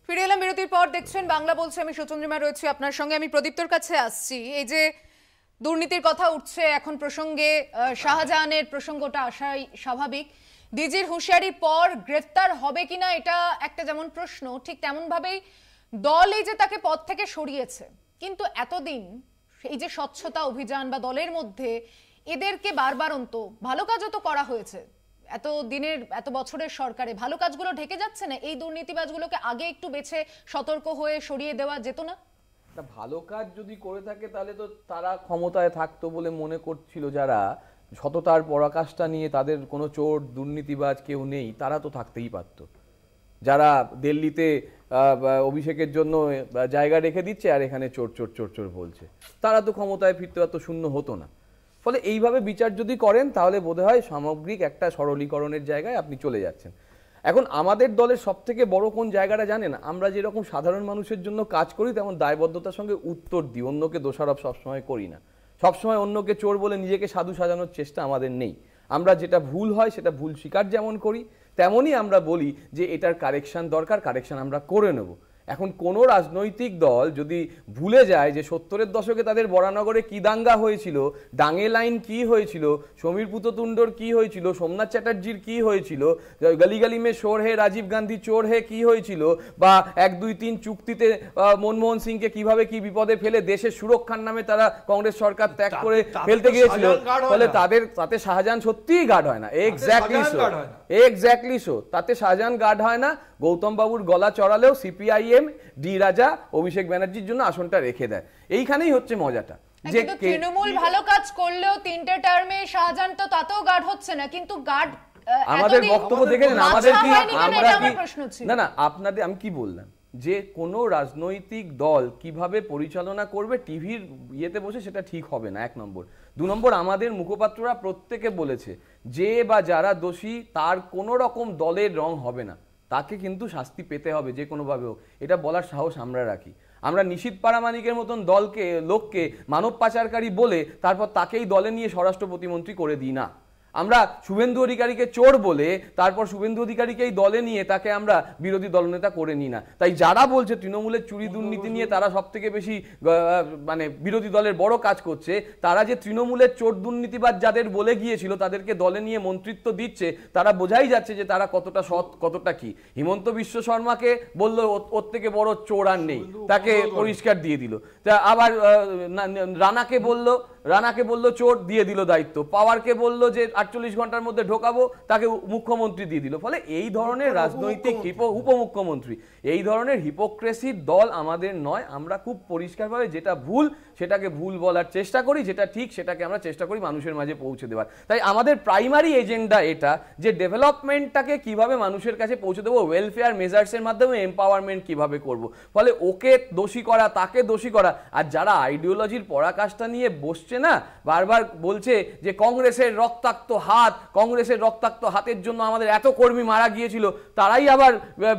ফিরে এলাম বিরতির পর দেখছেন বাংলা বলছে আমি সুচন্দ্রিমা রয়েছি আপনার সঙ্গে আমি প্রদীপ্তর কাছে আসছি এই যে দুর্নীতির কথা উঠছে এখন প্রসঙ্গে শাহজাহানের প্রসঙ্গটা আসাই স্বাভাবিক ডিজির হুঁশিয়ারির পর গ্রেফতার হবে কিনা এটা একটা যেমন প্রশ্ন ঠিক তেমনভাবেই ভাবেই দল এই যে তাকে পদ থেকে সরিয়েছে কিন্তু এতদিন এই যে স্বচ্ছতা অভিযান বা দলের মধ্যে এদেরকে বারবার অন্ত ভালো কাজও তো করা হয়েছে এত দিনের এত বছরের সরকারে ভালো কাজগুলো ঢেকে যাচ্ছে না এই দুর্নীতিবাজগুলোকে আগে একটু বেছে সতর্ক হয়ে সরিয়ে দেওয়া যেত না ভালো কাজ যদি করে থাকে তাহলে তো তারা ক্ষমতায় থাকতো বলে মনে করছিল যারা সততার পরাকাষ্ঠা নিয়ে তাদের কোনো চোর দুর্নীতিবাজ কেউ নেই তারা তো থাকতেই পারতো যারা দিল্লিতে অভিষেকের জন্য জায়গা রেখে দিচ্ছে আর এখানে চোর চোর চোর চোর বলছে তারা তো ক্ষমতায় ফিরতে এত শূন্য হতো না ফলে এইভাবে বিচার যদি করেন তাহলে বোধ হয় সামগ্রিক একটা সরলীকরণের জায়গায় আপনি চলে যাচ্ছেন এখন আমাদের দলের সব থেকে বড় কোন জায়গাটা জানেন আমরা যেরকম সাধারণ মানুষের জন্য কাজ করি তেমন দায়বদ্ধতার সঙ্গে উত্তর দিই অন্যকে দোষারোপ সবসময় করি না সবসময় অন্যকে চোর বলে নিজেকে সাধু সাজানোর চেষ্টা আমাদের নেই আমরা যেটা ভুল হয় সেটা ভুল স্বীকার যেমন করি তেমনই আমরা বলি যে এটার কারেকশান দরকার কারেকশান আমরা করে নেব এখন কোন রাজনৈতিক দল যদি ভুলে যায় যে সত্তরের দশকে তাদের বরানগরে কি দাঙ্গা হয়েছিল ডাঙে লাইন কি হয়েছিল সমীর পুততুণ্ডর কি হয়েছিল সোমনাথ চ্যাটার্জির কি হয়েছিল গলি মে সোর হে রাজীব গান্ধী চোর হে কী হয়েছিল বা এক দুই তিন চুক্তিতে মনমোহন সিংকে কিভাবে কি বিপদে ফেলে দেশের সুরক্ষার নামে তারা কংগ্রেস সরকার ত্যাগ করে ফেলতে গিয়েছিল ফলে তাদের তাতে শাহজাহান সত্যিই গার্ড হয় না এক্স্যাক্টলি সো এক্স্যাক্টলি সো তাতে শাহজাহান গার্ড হয় না গৌতম বাবুর গলা চড়ালেও সিপিআই এম ডি রাজা অভিষেক ব্যানার্জির জন্য আসনটা রেখে দেয় এইখানেই হচ্ছে মজাটা যে তৃণমূল ভালো কাজ করলেও তিনটে টার্মে তো তাতেও গার্ড হচ্ছে না কিন্তু গার্ড আমাদের বক্তব্য দেখেন আমাদের কি আমরা কি না না আপনাদের আমি কি বললাম যে রাজনৈতিক দল কিভাবে পরিচালনা করবে টিভির ইয়েতে বসে সেটা ঠিক হবে না এক নম্বর দু নম্বর আমাদের মুখপাত্ররা প্রত্যেকে বলেছে যে বা যারা দোষী তার কোন রকম দলের রং হবে না তাকে কিন্তু শাস্তি পেতে হবে যে কোনোভাবে হোক এটা বলার সাহস আমরা রাখি আমরা নিশীত পারামানিকের মতন দলকে লোককে মানব পাচারকারী বলে তারপর তাকেই দলে নিয়ে স্বরাষ্ট্র প্রতিমন্ত্রী করে দিই না আমরা শুভেন্দু অধিকারীকে চোর বলে তারপর শুভেন্দু অধিকারীকে এই দলে নিয়ে তাকে আমরা বিরোধী দলনেতা করে নিই না তাই যারা বলছে তৃণমূলের চুরি দুর্নীতি নিয়ে তারা সব থেকে বেশি মানে বিরোধী দলের বড় কাজ করছে তারা যে তৃণমূলের চোর দুর্নীতিবাদ যাদের বলে গিয়েছিল তাদেরকে দলে নিয়ে মন্ত্রিত্ব দিচ্ছে তারা বোঝাই যাচ্ছে যে তারা কতটা সৎ কতটা কি হিমন্ত বিশ্ব শর্মাকে বলল ওর থেকে বড় চোর আর নেই তাকে পরিষ্কার দিয়ে দিল তা আবার রানাকে বলল রানাকে বলল চোট দিয়ে দিল দায়িত্ব পাওয়ারকে বলল যে আটচল্লিশ ঘন্টার মধ্যে ঢোকাবো তাকে মুখ্যমন্ত্রী দিয়ে দিল ফলে এই ধরনের রাজনৈতিক উপমুখ্যমন্ত্রী এই ধরনের হিপোক্রেসির দল আমাদের নয় আমরা খুব পরিষ্কারভাবে যেটা ভুল সেটাকে ভুল বলার চেষ্টা করি যেটা ঠিক সেটাকে আমরা চেষ্টা করি মানুষের মাঝে পৌঁছে দেওয়ার তাই আমাদের প্রাইমারি এজেন্ডা এটা যে ডেভেলপমেন্টটাকে কিভাবে মানুষের কাছে পৌঁছে দেবো ওয়েলফেয়ার মেজার্সের মাধ্যমে এম্পাওয়ারমেন্ট কিভাবে করব ফলে ওকে দোষী করা তাকে দোষী করা আর যারা আইডিওলজির পরাকাশটা নিয়ে বসছে হচ্ছে না বারবার বলছে যে কংগ্রেসের রক্তাক্ত হাত কংগ্রেসের রক্তাক্ত হাতের জন্য আমাদের এত কর্মী মারা গিয়েছিল তারাই আবার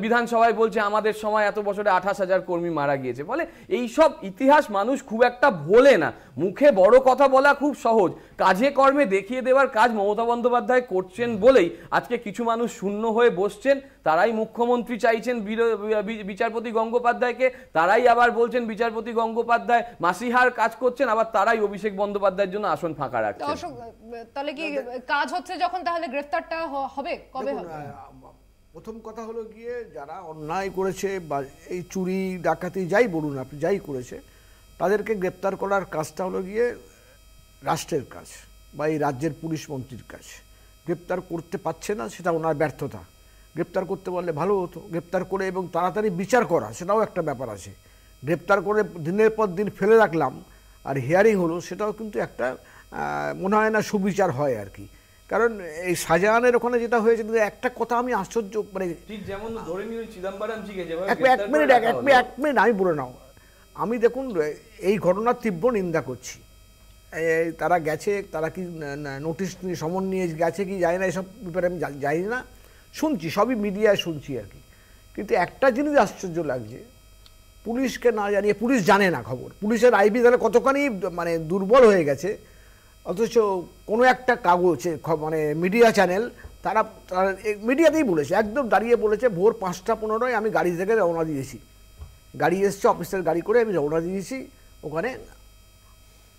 বিধানসভায় বলছে আমাদের সময় এত বছরে আঠাশ হাজার কর্মী মারা গিয়েছে ফলে এইসব ইতিহাস মানুষ খুব একটা ভোলে না মুখে বড় কথা বলা খুব সহজ কাজে কর্মে দেখিয়ে দেওয়ার কাজ মমতা বন্দ্যোপাধ্যায় করছেন বলেই আজকে কিছু মানুষ শূন্য হয়ে বসছেন তারাই মুখ্যমন্ত্রী চাইছেন বিচারপতি গঙ্গোপাধ্যায়কে তারাই আবার বলছেন বিচারপতি গঙ্গোপাধ্যায় মাসিহার কাজ করছেন আবার তারাই অভিষেক বন্দ্যোপাধ্যায়ের জন্য আসন ফাঁকা রাখছে অশোক তাহলে কি কাজ হচ্ছে যখন তাহলে গ্রেফতারটা হবে কবে হবে প্রথম কথা হলো গিয়ে যারা অন্যায় করেছে বা এই চুরি ডাকাতি যাই বলুন আপনি যাই করেছে তাদেরকে গ্রেপ্তার করার কাজটা হলো গিয়ে রাষ্ট্রের কাজ বা এই রাজ্যের পুলিশ মন্ত্রীর কাজ গ্রেপ্তার করতে পারছে না সেটা ওনার ব্যর্থতা গ্রেপ্তার করতে পারলে ভালো হতো গ্রেপ্তার করে এবং তাড়াতাড়ি বিচার করা সেটাও একটা ব্যাপার আছে গ্রেপ্তার করে দিনের পর দিন ফেলে রাখলাম আর হিয়ারিং হলো সেটাও কিন্তু একটা মনে হয় না সুবিচার হয় আর কি কারণ এই শাহজাহানের ওখানে যেটা হয়েছে কিন্তু একটা কথা আমি আশ্চর্য মানে যেমন এক মিনিট এক এক মিনিট আমি বলে নাও আমি দেখুন এই ঘটনার তীব্র নিন্দা করছি তারা গেছে তারা কি নোটিশ নিয়ে সমন নিয়ে গেছে কি যায় না এসব ব্যাপারে আমি জানি না শুনছি সবই মিডিয়ায় শুনছি আর কি কিন্তু একটা জিনিস আশ্চর্য লাগছে পুলিশকে না জানিয়ে পুলিশ জানে না খবর পুলিশের আইবি তাহলে কতখানি মানে দুর্বল হয়ে গেছে অথচ কোনো একটা কাগজে মানে মিডিয়া চ্যানেল তারা তারা মিডিয়াতেই বলেছে একদম দাঁড়িয়ে বলেছে ভোর পাঁচটা পনেরোয় আমি গাড়ি থেকে রওনা দিয়েছি গাড়ি এসছে অফিসের গাড়ি করে আমি রওনা দিয়েছি ওখানে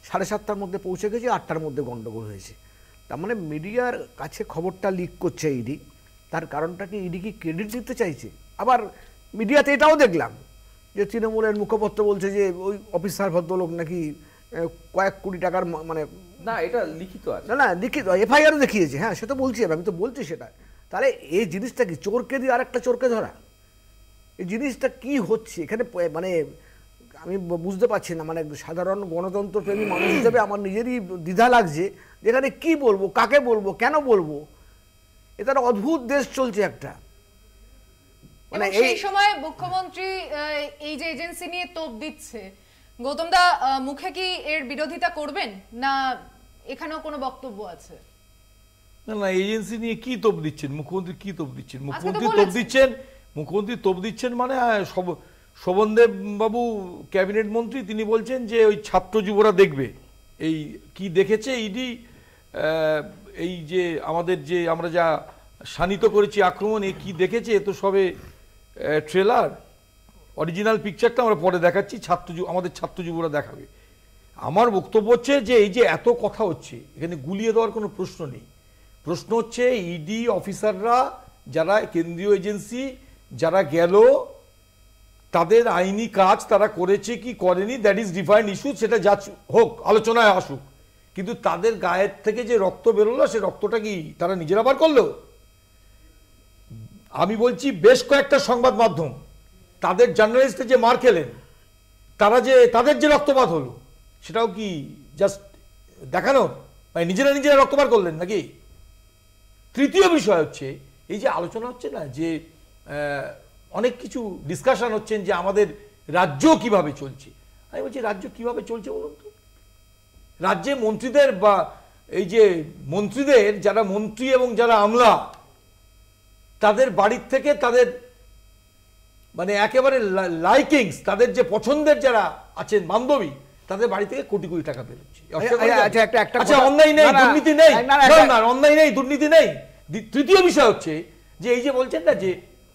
সাড়ে সাতটার মধ্যে পৌঁছে গেছি আটটার মধ্যে গণ্ডগোল হয়েছে তার মানে মিডিয়ার কাছে খবরটা লিক করছে ইডি তার কারণটা কি ইডি কি ক্রেডিট দিতে চাইছে আবার মিডিয়াতে এটাও দেখলাম যে তৃণমূলের মুখপত্র বলছে যে ওই অফিসার ভদ্রলোক নাকি কয়েক কোটি টাকার মানে না এটা লিখিত আছে না না লিখিত এফআইআরও দেখিয়েছে হ্যাঁ সে তো বলছি আমি তো বলছি সেটা তাহলে এই জিনিসটা কি চোরকে দিয়ে আরেকটা চোরকে ধরা এই জিনিসটা কি হচ্ছে এখানে মানে আমি বুঝতে পারছি না মানে সাধারণ গণতন্ত্র প্রেমী মানুষ হিসেবে আমার নিজেরই দ্বিধা লাগছে যেখানে কি বলবো কাকে বলবো কেন বলবো এটা অদ্ভুত দেশ চলছে একটা মানে এই সময় মুখ্যমন্ত্রী এই যে এজেন্সি নিয়ে তোপ দিচ্ছে গৌতম দা মুখে কি এর বিরোধিতা করবেন না এখানেও কোনো বক্তব্য আছে না না এজেন্সি নিয়ে কি তোপ দিচ্ছেন মুখ্যমন্ত্রী কি তোপ দিচ্ছেন মুখ্যমন্ত্রী তোপ দিচ্ছেন মুখ্যমন্ত্রী তোপ দিচ্ছেন মানে সব শোভনদেব বাবু ক্যাবিনেট মন্ত্রী তিনি বলছেন যে ওই ছাত্র যুবরা দেখবে এই কি দেখেছে ইডি এই যে আমাদের যে আমরা যা শানিত করেছি আক্রমণ এ কী দেখেছে এ তো সবে ট্রেলার অরিজিনাল পিকচারটা আমরা পরে দেখাচ্ছি ছাত্র আমাদের ছাত্র যুবরা দেখাবে আমার বক্তব্য হচ্ছে যে এই যে এত কথা হচ্ছে এখানে গুলিয়ে দেওয়ার কোনো প্রশ্ন নেই প্রশ্ন হচ্ছে ইডি e অফিসাররা যারা কেন্দ্রীয় এজেন্সি যারা গেল তাদের আইনি কাজ তারা করেছে কি করেনি দ্যাট ইজ ডিফাইন্ড ইস্যু সেটা যা হোক আলোচনায় আসুক কিন্তু তাদের গায়ের থেকে যে রক্ত বেরোলো সে রক্তটা কি তারা নিজেরা বার করলো আমি বলছি বেশ কয়েকটা সংবাদ মাধ্যম তাদের জার্নালিস্টে যে মার খেলেন তারা যে তাদের যে রক্তপাত হলো সেটাও কি জাস্ট দেখানো মানে নিজেরা নিজেরা রক্তপাত করলেন নাকি তৃতীয় বিষয় হচ্ছে এই যে আলোচনা হচ্ছে না যে অনেক কিছু ডিসকাশন হচ্ছেন যে আমাদের রাজ্য কিভাবে চলছে আমি বলছি রাজ্য কিভাবে চলছে বলুন তো রাজ্যে মন্ত্রীদের বা এই যে মন্ত্রীদের যারা মন্ত্রী এবং যারা আমলা তাদের বাড়ির থেকে তাদের মানে একেবারে লাইকিংস তাদের যে পছন্দের যারা আছেন বান্ধবী তাদের বাড়ি থেকে কোটি কোটি টাকা বেরোচ্ছে আচ্ছা অন্যায় নেই দুর্নীতি নেই অন্যায় নেই দুর্নীতি নেই তৃতীয় বিষয় হচ্ছে যে এই যে বলছেন না যে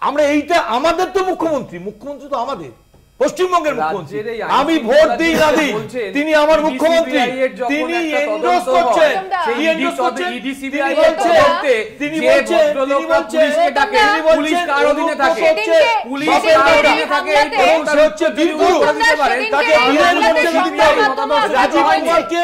আমরা এইটা আমাদের তো মুখ্যমন্ত্রী মুখ্যমন্ত্রী তো আমাদের পশ্চিমবঙ্গের মুখ্যমন্ত্রী আমি ভোট দিই না দিই তিনি আমার মুখ্যমন্ত্রী তিনি এন্ডোর্স করছেন তিনি এন্ডোর্স করছেন তিনি বলছেন তিনি বলছেন তিনি বলছেন পুলিশ কার অধীনে থাকে পুলিশ কার অধীনে থাকে এবং সে হচ্ছে বীরগুরু তাকে দিতে মধ্যে রাজীব কুমারকে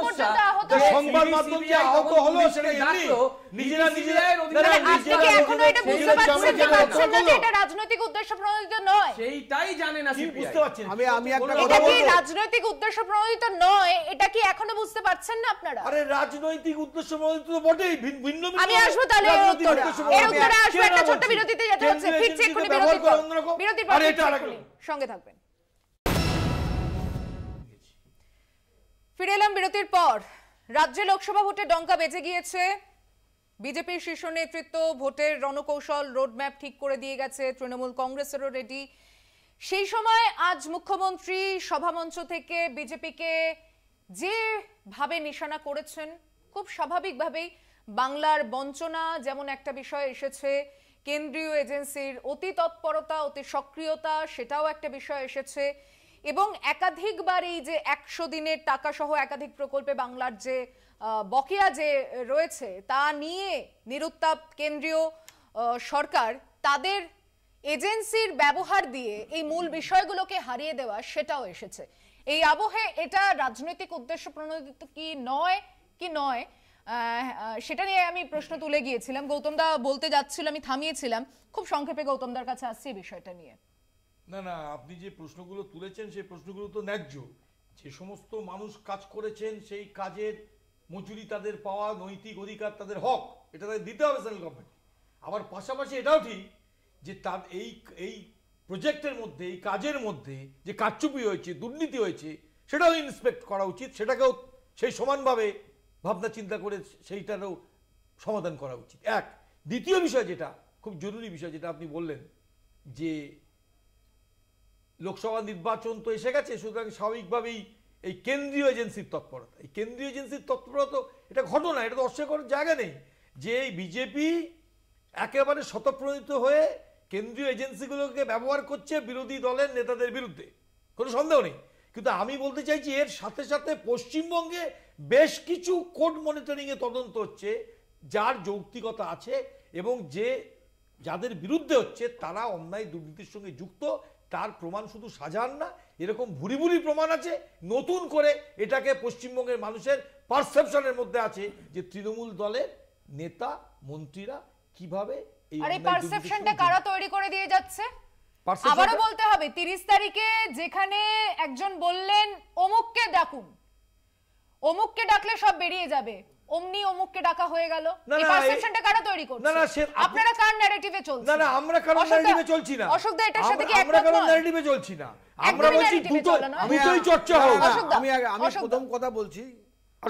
এটা রাজনৈতিক উদ্দেশ্য প্রণোদিত নয় এটা কি এখনো বুঝতে পারছেন না আপনারা আরে রাজনৈতিক উদ্দেশ্য প্রণোদিত তো বটেই ভিন্ন আমি আসবো তাহলে একটা বিরতিতে যেতে হচ্ছে সঙ্গে থাকবেন ফিরে এলাম বিরতির পর রাজ্যে লোকসভা ভোটে ডঙ্কা বেজে গিয়েছে বিজেপির শীর্ষ নেতৃত্ব ভোটের রণকৌশল রোডম্যাপ ঠিক করে দিয়ে গেছে তৃণমূল কংগ্রেসেরও রেডি সেই সময় আজ মুখ্যমন্ত্রী সভামঞ্চ থেকে বিজেপিকে যেভাবে নিশানা করেছেন খুব স্বাভাবিকভাবেই বাংলার বঞ্চনা যেমন একটা বিষয় এসেছে কেন্দ্রীয় এজেন্সির অতি তৎপরতা অতি সক্রিয়তা সেটাও একটা বিষয় এসেছে এবং একাধিকবার এই যে একশো দিনের টাকা সহ একাধিক প্রকল্পে বাংলার যে বকেয়া যে রয়েছে তা নিয়ে নিরুত্তাপ কেন্দ্রীয় সরকার তাদের এজেন্সির ব্যবহার দিয়ে এই মূল বিষয়গুলোকে হারিয়ে দেওয়া সেটাও এসেছে এই আবহে এটা রাজনৈতিক উদ্দেশ্য প্রণোদিত কি নয় কি নয় সেটা নিয়ে আমি প্রশ্ন তুলে গিয়েছিলাম গৌতমদা বলতে যাচ্ছিল আমি থামিয়েছিলাম খুব সংক্ষেপে গৌতমদার কাছে আসছি এই বিষয়টা নিয়ে না না আপনি যে প্রশ্নগুলো তুলেছেন সেই প্রশ্নগুলো তো ন্যায্য যে সমস্ত মানুষ কাজ করেছেন সেই কাজের মজুরি তাদের পাওয়া নৈতিক অধিকার তাদের হক এটা তাদের দিতে হবে সেন্ট্রাল গভর্নমেন্ট আবার পাশাপাশি এটাও ঠিক যে তার এই এই প্রজেক্টের মধ্যে এই কাজের মধ্যে যে কারচুপি হয়েছে দুর্নীতি হয়েছে সেটাও ইন্সপেক্ট করা উচিত সেটাকেও সেই সমানভাবে ভাবনা চিন্তা করে সেইটারও সমাধান করা উচিত এক দ্বিতীয় বিষয় যেটা খুব জরুরি বিষয় যেটা আপনি বললেন যে লোকসভা নির্বাচন তো এসে গেছে সুতরাং স্বাভাবিকভাবেই এই কেন্দ্রীয় এজেন্সির তৎপরতা এই কেন্দ্রীয় এজেন্সির তৎপরতা এটা ঘটনা এটা তো অস্বীকার জায়গা নেই যে এই বিজেপি একেবারে স্বতঃপ্রণিত হয়ে কেন্দ্রীয় এজেন্সিগুলোকে ব্যবহার করছে বিরোধী দলের নেতাদের বিরুদ্ধে কোনো সন্দেহ নেই কিন্তু আমি বলতে চাইছি এর সাথে সাথে পশ্চিমবঙ্গে বেশ কিছু কোর্ট মনিটরিংয়ে তদন্ত হচ্ছে যার যৌক্তিকতা আছে এবং যে যাদের বিরুদ্ধে হচ্ছে তারা অন্যায় দুর্নীতির সঙ্গে যুক্ত তার প্রমাণ শুধু সাজান না এরকম ভুরি ভুরি প্রমাণ আছে নতুন করে এটাকে পশ্চিমবঙ্গের মানুষের পারসেপশনের মধ্যে আছে যে তৃণমূল দলের নেতা মন্ত্রীরা কিভাবে পারসেপশনটা কারা তৈরি করে দিয়ে যাচ্ছে আবারও বলতে হবে তিরিশ তারিখে যেখানে একজন বললেন অমুককে ডাকুন অমুককে ডাকলে সব বেরিয়ে যাবে অমনি অমুককে ডাকা হয়ে আর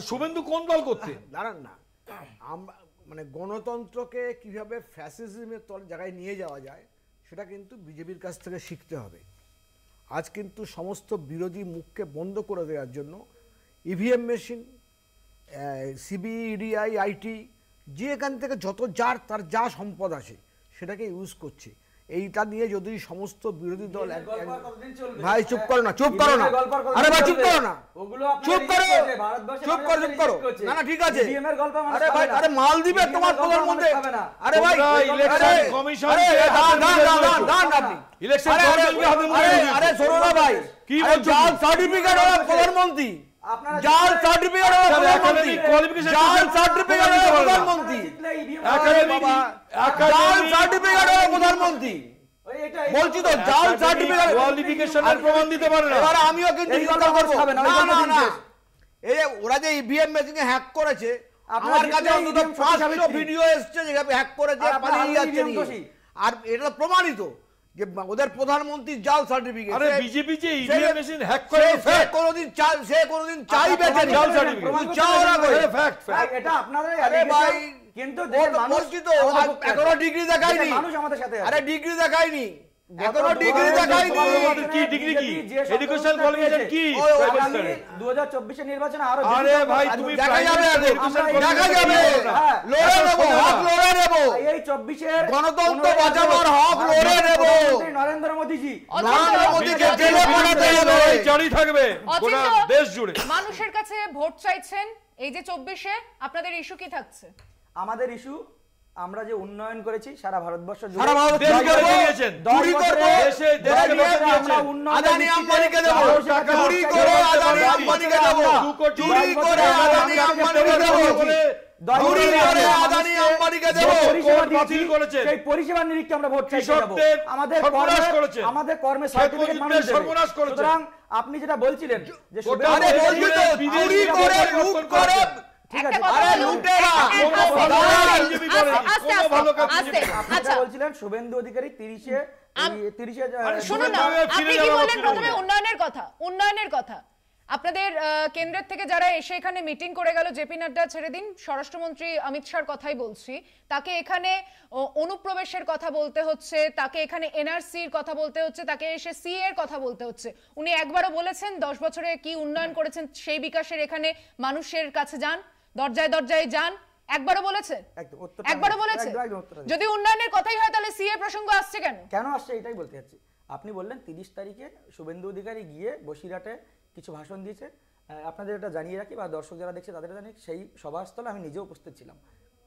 শুভেন্দু কোন দল করতে হ্যাঁ, দাঁড়ান না আমরা মানে গণতন্ত্রকে কিভাবে ফ্যাসিজমের তল জায়গায় নিয়ে যাওয়া যায় সেটা কিন্তু বিজেপির কাছ থেকে শিখতে হবে আজ কিন্তু সমস্ত বিরোধী মুখকে বন্ধ করে দেওয়ার জন্য ইভিএম e মেশিন সিবিডিআই আইটি e যে এখান থেকে যত যার তার যা সম্পদ আছে সেটাকে ইউজ করছে এইটা নিয়ে যদি সমস্ত বিরোধী দল ভাই চুপ করো না চুপ করো না আরে ভাই চুপ করো না চুপ করো চুপ করো চুপ করো না না ঠিক আছে e e আরে ভাই আরে মাল দিবে তোমার মধ্যে আরে ভাই ইলেকশন কমিশন দান দান দান দান আপনি ইলেকশন আরে আরে না ভাই কি বলছো সার্টিফিকেট প্রধানমন্ত্রী যার সার্টিফিকেট আচ্ছা, যার সার্টিফিকেট প্রধানমন্ত্রী যার সার্টিফিকেট প্রধানমন্ত্রী বলছি তো জাল সার্টিফিকেট কোয়ালিফিকেশনের প্রমাণ দিতে পারে না এবার আমিও কিন্তু ইনকাম করব না না না এই ওরা যে ইভিএম মেশিন হ্যাক করেছে আমার কাছে অন্তত e পাঁচশো ভিডিও এসেছে যেটা হ্যাক করেছে পালিয়ে e যাচ্ছে আর এটা প্রমাণিত যে ওদের প্রধানমন্ত্রী জাল সার্টিফিকেট আরে করে কোনদিন চাল সে সার্টিফিকেট আচ্ছা, ফ্যাক্ট আরে ভাই কিন্তু মানুষ আরে ডিগ্রি দেখায়নি নরেন্দ্র মোদি থাকবে দেশ জুড়ে মানুষের কাছে ভোট চাইছেন এই যে চব্বিশে আপনাদের ইস্যু কি থাকছে আমাদের ইস্যু আমরা যে উন্নয়ন করেছি সারা ভারতবর্ষ পরিষেবা নিরীক্ষে আমরা ভোট আমাদের আমাদের কর্মে আপনি যেটা বলছিলেন যে আপনাদের কেন্দ্রের থেকে যারা এসে এখানে মিটিং করে গেল জেপি নাড্ডা ছেড়ে দিন স্বরাষ্ট্রমন্ত্রী অমিত শাহর কথাই বলছি তাকে এখানে অনুপ্রবেশের কথা বলতে হচ্ছে তাকে এখানে এনআরসির কথা বলতে হচ্ছে তাকে এসে সি এর কথা বলতে হচ্ছে উনি একবারও বলেছেন দশ বছরে কি উন্নয়ন করেছেন সেই বিকাশের এখানে মানুষের কাছে যান দরজায় দরজায় যান একবারও বলেছে একবারও বলেছে যদি উন্নয়নের কথাই হয় তাহলে সিএ প্রসঙ্গ আসছে কেন কেন আসছে এটাই বলতে যাচ্ছি আপনি বললেন তিরিশ তারিখে শুভেন্দু অধিকারী গিয়ে বসিরহাটে কিছু ভাষণ দিয়েছে আপনাদের এটা জানিয়ে রাখি বা দর্শক যারা দেখছে তাদের জানি সেই সভাস্থলে আমি নিজে উপস্থিত ছিলাম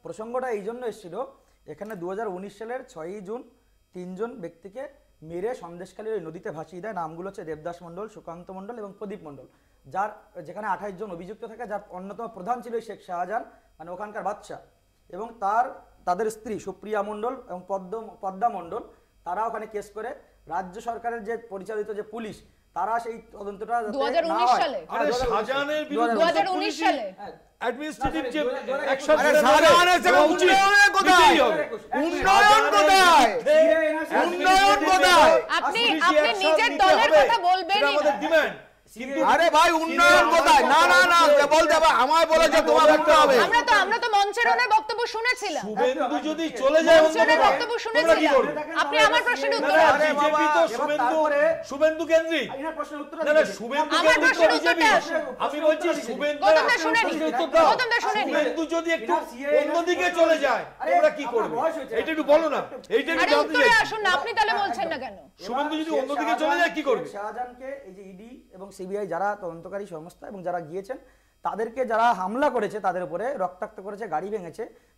প্রসঙ্গটা এই জন্য এসেছিল এখানে দু সালের ছয়ই জুন তিনজন ব্যক্তিকে মেরে সন্দেশকালীর ওই নদীতে ভাসিয়ে দেয় নামগুলো হচ্ছে দেবদাস মণ্ডল সুকান্ত মণ্ডল এবং প্রদীপ মণ্ডল যার যেখানে আঠাশ জন অভিযুক্ত থাকে যার অন্যতম প্রধান ছিল শেখ শাহজাহান মানে ওখানকার বাদশাহ এবং তার তাদের স্ত্রী সুপ্রিয়া মণ্ডল এবং পদ্ম পদ্মা মণ্ডল তারা ওখানে কেস করে রাজ্য সরকারের যে পরিচালিত যে পুলিশ তারা সেই তদন্তটা হ্যাঁ, আপনি নিজের দলের কথা বলবেন আরে ভাই উন্নয়ন কোথায় না না না বলতে হবে আমায় বলে যে তোমার করতে হবে আমরা তো আমরা তো মঞ্চের ওনে বক্তব্য শুনেছিলাম শুভেন্দু যদি চলে যায় মঞ্চের বক্তব্য শুনেছিলাম আপনি আমার প্রশ্নের উত্তর আরে বিজেপি তো শুভেন্দু শুভেন্দু কেন্দ্রিক এর প্রশ্নের উত্তর না শুভেন্দু আমার প্রশ্নের উত্তরটা আমি বলছি শুভেন্দু গৌতমদা শুনেনি গৌতমদা শুনেনি শুভেন্দু যদি একটু অন্যদিকে চলে যায় তোমরা কি করবে এটা একটু বলো না এইটা একটু জানতে চাই আসুন না আপনি তাহলে বলছেন না কেন শুভেন্দু যদি অন্যদিকে চলে যায় কি করবে শাহজাহানকে এই যে ইডি এবং সিবিআই যারা তদন্তকারী সংস্থা এবং যারা গিয়েছেন তাদেরকে যারা হামলা করেছে তাদের উপরে রক্তাক্ত করেছে গাড়ি ভেঙেছে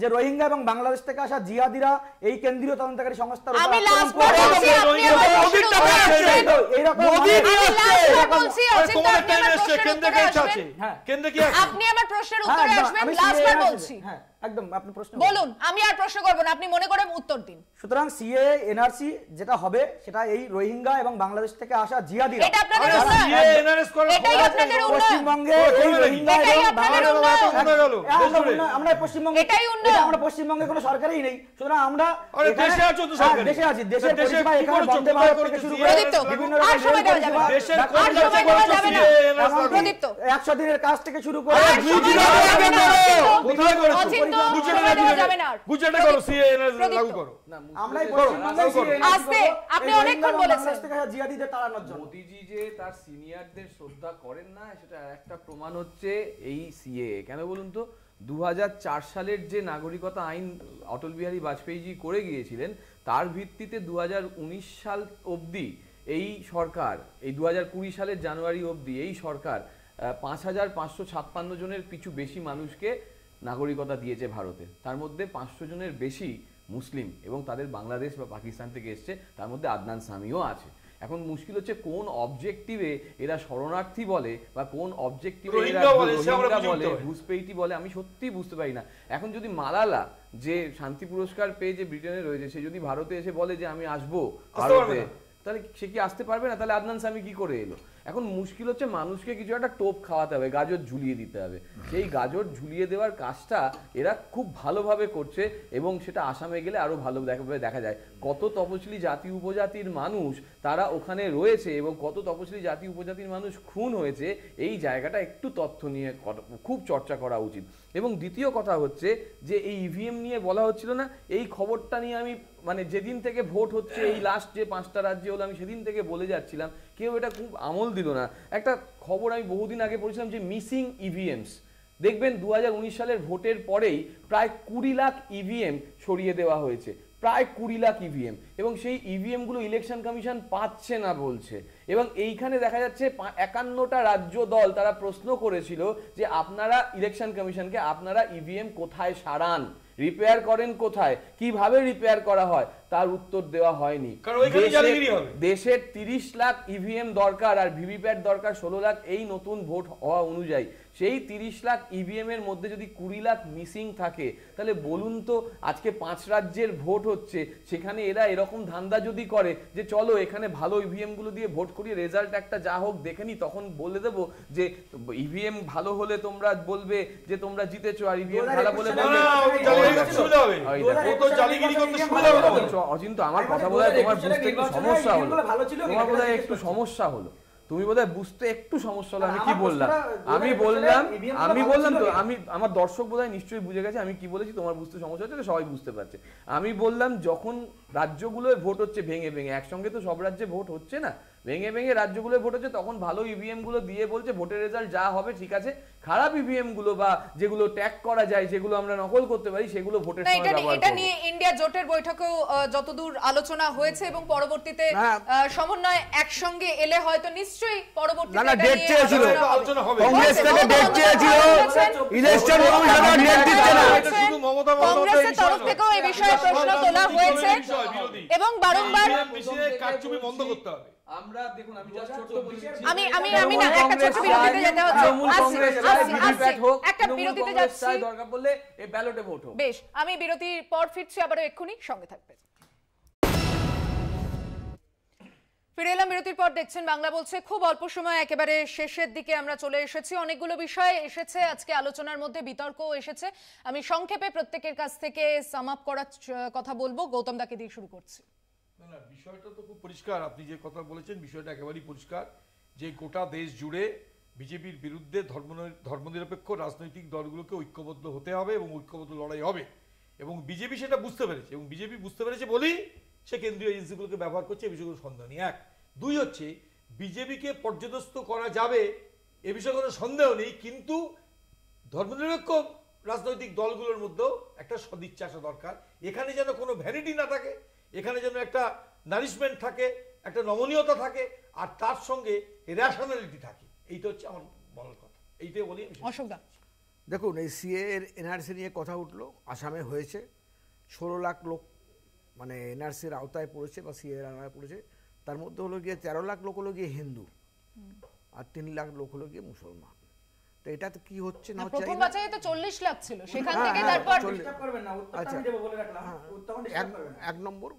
যে রোহিঙ্গা এবং বাংলাদেশ থেকে আসা জিয়াদিরা এই কেন্দ্রীয় তদন্তকারী সংস্থার হ্যাঁ, আপনি আমার প্রশ্নের উত্তরে হ্যাঁ, আসবেন লাস্টবার বলছি হ্যাঁ একদম আপনি প্রশ্ন বলুন আমি আর প্রশ্ন করব না আপনি মনে করে উত্তর দিন সুতরাং সিএএ এনআরসি যেটা হবে সেটা এই রোহিঙ্গা এবং বাংলাদেশ থেকে আসা জিহাদি এটা আপনাদের এনআরএস এটাই আপনাদের উন্নয়ন পশ্চিমবঙ্গে এই রোহিঙ্গা এবং বাংলাদেশ হ্যাঁ, আমরা পশ্চিমবঙ্গে এটাই উন্নয়ন আমরা পশ্চিমবঙ্গে কোনো সরকারই নেই সুতরাং আমরা দেশে তো হ্যাঁ, সরকার দেশে আছি দেশে শুরু করে বিভিন্ন আর সময় দেওয়া যাবে দেশের কোন প্রদীপ্ত 100 দিনের কাজ থেকে শুরু করে কোথায় করেছো তার সালের যে নাগরিকতা আইন অটল বিহারী বাজপেয়ীজি করে গিয়েছিলেন তার ভিত্তিতে দু সাল অবধি এই সরকার এই দু সালের জানুয়ারি অবধি এই সরকার পাঁচ হাজার পাঁচশো ছাপ্পান্ন জনের কিছু বেশি মানুষকে নাগরিকতা দিয়েছে ভারতে তার মধ্যে পাঁচশো জনের বেশি মুসলিম এবং তাদের বাংলাদেশ বা পাকিস্তান থেকে এসছে তার মধ্যে আদনান সামিও আছে এখন মুশকিল হচ্ছে কোন অবজেক্টিভে এরা শরণার্থী বলে বা কোন অবজেক্টিভে এরা বলে ঘুষপেইটি বলে আমি সত্যি বুঝতে পারি না এখন যদি মালালা যে শান্তি পুরস্কার পেয়ে যে ব্রিটেনে রয়েছে সে যদি ভারতে এসে বলে যে আমি আসবো ভারতে তাহলে সে কি আসতে পারবে না তাহলে আদনান স্বামী কি করে এলো এখন মুশকিল হচ্ছে মানুষকে কিছু একটা টোপ খাওয়াতে হবে গাজর ঝুলিয়ে দিতে হবে সেই গাজর ঝুলিয়ে দেওয়ার কাজটা এরা খুব ভালোভাবে করছে এবং সেটা আসামে গেলে আরও ভালো দেখা যায় কত তপশিলি জাতি উপজাতির মানুষ তারা ওখানে রয়েছে এবং কত তপশিলি জাতি উপজাতির মানুষ খুন হয়েছে এই জায়গাটা একটু তথ্য নিয়ে খুব চর্চা করা উচিত এবং দ্বিতীয় কথা হচ্ছে যে এই ইভিএম নিয়ে বলা হচ্ছিল না এই খবরটা নিয়ে আমি মানে যেদিন থেকে ভোট হচ্ছে এই লাস্ট যে পাঁচটা রাজ্যে হলো আমি সেদিন থেকে বলে যাচ্ছিলাম কেউ এটা খুব আমল দিল না একটা খবর আমি বহুদিন আগে পড়েছিলাম যে মিসিং ইভিএমস e দেখবেন দু সালের ভোটের পরেই প্রায় কুড়ি লাখ ইভিএম e সরিয়ে দেওয়া হয়েছে প্রায় কুড়ি লাখ ইভিএম e এবং সেই ইভিএমগুলো ইলেকশন কমিশন পাচ্ছে না বলছে এবং এইখানে দেখা যাচ্ছে একান্নটা রাজ্য দল তারা প্রশ্ন করেছিল যে আপনারা ইলেকশন কমিশনকে আপনারা ইভিএম কোথায় সারান রিপেয়ার করেন কোথায় কিভাবে রিপেয়ার করা হয় তার উত্তর দেওয়া হয়নি দেশের তিরিশ লাখ ইভিএম e দরকার আর ভিভিপ্যাট দরকার ষোলো লাখ এই নতুন ভোট হওয়া অনুযায়ী সেই তিরিশ লাখ ইভিএম e এর মধ্যে যদি কুড়ি লাখ মিসিং থাকে তাহলে বলুন তো আজকে পাঁচ রাজ্যের ভোট হচ্ছে সেখানে এরা এরকম ধান্দা যদি করে যে চলো এখানে ভালো ইভিএম e গুলো দিয়ে ভোট করিয়ে রেজাল্ট একটা যা হোক দেখে নি তখন বলে দেবো যে ইভিএম e ভালো হলে তোমরা বলবে যে তোমরা জিতেছো আর ইভিএম ভালো বলে অচিন্ত আমার কথা বলে তোমার বুঝতে একটু সমস্যা হলো তোমার বোধ একটু সমস্যা হলো তুমি বোধহয় বুঝতে একটু সমস্যা হলো আমি কি বললাম আমি বললাম আমি বললাম তো আমি আমার দর্শক বোধহয় নিশ্চয়ই বুঝে গেছে আমি কি বলেছি তোমার বুঝতে সমস্যা হচ্ছে সবাই বুঝতে পারছে আমি বললাম যখন রাজ্যগুলোয় ভোট হচ্ছে ভেঙে ভেঙে একসঙ্গে তো সব রাজ্যে ভোট হচ্ছে না ভেঙে ভেঙে রাজ্যগুলো ভোট হচ্ছে তখন ভালো ইভিএমগুলো e দিয়ে বলছে ভোটের রেজাল্ট যা হবে ঠিক আছে খারাপ ইভিএমগুলো e বা যেগুলো ট্যাগ করা যায় যেগুলো আমরা নকল করতে পারি সেগুলো ভোটের এটা নিয়ে ইন্ডিয়া জোটের বৈঠকেও যতদূর আলোচনা হয়েছে এবং পরবর্তীতে সমন্বয় একসঙ্গে এলে হয়তো নিশ্চয়ই পরবর্তীতে না ডেট চেয়েছিল কংগ্রেস থেকে ডেট চেয়েছিল ইলেকশন ডেট না কংগ্রেসের তরফ থেকেও এই বিষয়ে প্রশ্ন তোলা হয়েছে এবং বারংবার e বন্ধ করতে হবে আমরা দেখুন আমি জাস্ট ছোট বলছি আমি আমি আমি না একটা ছোট বিরতিতে যেতে হচ্ছে আসি আসি একটা বিরতিতে যাচ্ছি দরকার এই ব্যালটে ভোট হোক বেশ আমি বিরতির পর ফিরছি আবারো এক্ষুনি সঙ্গে থাকবেন ফিরে এলাম বিরতির পর দেখছেন বাংলা বলছে খুব অল্প সময় একেবারে শেষের দিকে আমরা চলে এসেছি অনেকগুলো বিষয় এসেছে আজকে আলোচনার মধ্যে বিতর্ক এসেছে আমি সংক্ষেপে প্রত্যেকের কাছ থেকে সাম আপ করার কথা বলবো গৌতম দাকে দিয়ে শুরু করছি বিষয়টা তো খুব পরিষ্কার আপনি যে কথা বলেছেন বিষয়টা একেবারেই পরিষ্কার যে গোটা দেশ জুড়ে বিজেপির বিরুদ্ধে ধর্ম ধর্মনিরপেক্ষ রাজনৈতিক দলগুলোকে ঐক্যবদ্ধ হতে হবে এবং ঐক্যবদ্ধ লড়াই হবে এবং বিজেপি সেটা বুঝতে পেরেছে এবং বিজেপি বুঝতে পেরেছে বলেই সে কেন্দ্রীয় এজেন্সিগুলোকে ব্যবহার করছে এ বিষয়ে কোনো সন্দেহ নেই এক দুই হচ্ছে বিজেপিকে পর্যদস্ত করা যাবে এ বিষয়ে কোনো সন্দেহ নেই কিন্তু ধর্মনিরপেক্ষ রাজনৈতিক দলগুলোর মধ্যেও একটা সদিচ্ছা আসা দরকার এখানে যেন কোনো ভ্যানিটি না থাকে এখানে যেন একটা নারিশমেন্ট থাকে একটা নমনীয়তা থাকে আর তার সঙ্গে রেশনালিটি থাকে এইটা হচ্ছে আমার বলার কথা এইটাই বলি অশোক দেখুন এই সিএ এর এনআরসি নিয়ে কথা উঠলো আসামে হয়েছে ষোলো লাখ লোক মানে এনআরসির আওতায় পড়েছে বা সিএ এর আওতায় পড়েছে তার মধ্যে হলো গিয়ে তেরো লাখ লোক হলো গিয়ে হিন্দু আর তিন লাখ লোক হলো গিয়ে মুসলমান তো এটা তো কি হচ্ছে না হচ্ছে প্রথম বাচ্চায় তো 40 লাখ ছিল সেখান হ্যাঁ, থেকে হ্যাঁ, তারপর করবেন না উত্তরটা আচ্ছা। আমি দেব বলে রাখলাম হ্যাঁ, উত্তরটা এক নম্বর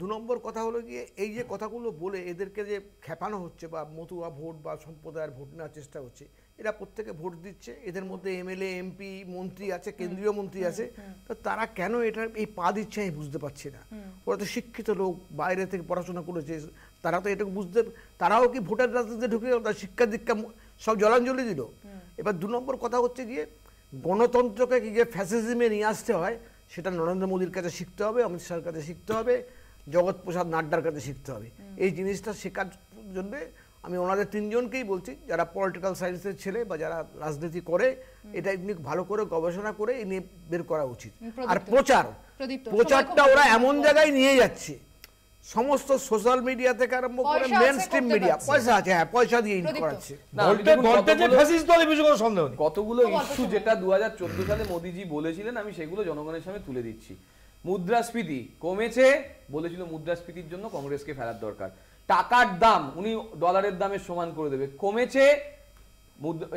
দু নম্বর কথা হলো গিয়ে এই যে কথাগুলো বলে এদেরকে যে খেপানো হচ্ছে বা মতুয়া ভোট বা সম্প্রদায়ের ভোট নেওয়ার চেষ্টা হচ্ছে এরা প্রত্যেকে ভোট দিচ্ছে এদের মধ্যে এমএলএ এমপি মন্ত্রী আছে কেন্দ্রীয় মন্ত্রী আছে তো তারা কেন এটা এই পা দিচ্ছে আমি বুঝতে পারছি না ওরা তো শিক্ষিত লোক বাইরে থেকে পড়াশোনা করেছে তারা তো এটাকে বুঝতে তারাও কি ভোটার রাজনীতিতে ঢুকে তার শিক্ষা দীক্ষা সব জলাঞ্জলি দিল এবার দু নম্বর কথা হচ্ছে গিয়ে গণতন্ত্রকে কি যে ফ্যাসিজমে নিয়ে আসতে হয় সেটা নরেন্দ্র মোদীর কাছে শিখতে হবে অমিত শাহের কাছে শিখতে হবে জগৎপ্রসাদ নাড্ডার কাছে শিখতে হবে এই জিনিসটা শেখার জন্য আমি ওনাদের তিনজনকেই বলছি যারা পলিটিক্যাল সায়েন্সের ছেলে বা যারা রাজনীতি করে এটা এমনি ভালো করে গবেষণা করে এ নিয়ে বের করা উচিত আর প্রচার প্রচারটা ওরা এমন জায়গায় নিয়ে যাচ্ছে সমস্ত সোশ্যাল মিডিয়া থেকে আরম্ভ করে মেন স্ট্রিম মিডিয়া পয়সা আছে হ্যাঁ পয়সা দিয়ে ইনকাম করাচ্ছে কতগুলো ইস্যু যেটা দু সালে মোদিজি বলেছিলেন আমি সেগুলো জনগণের সামনে তুলে দিচ্ছি মুদ্রাস্ফীতি কমেছে বলেছিল মুদ্রাস্ফীতির জন্য কংগ্রেসকে ফেরার দরকার টাকার দাম উনি ডলারের দামের সমান করে দেবে কমেছে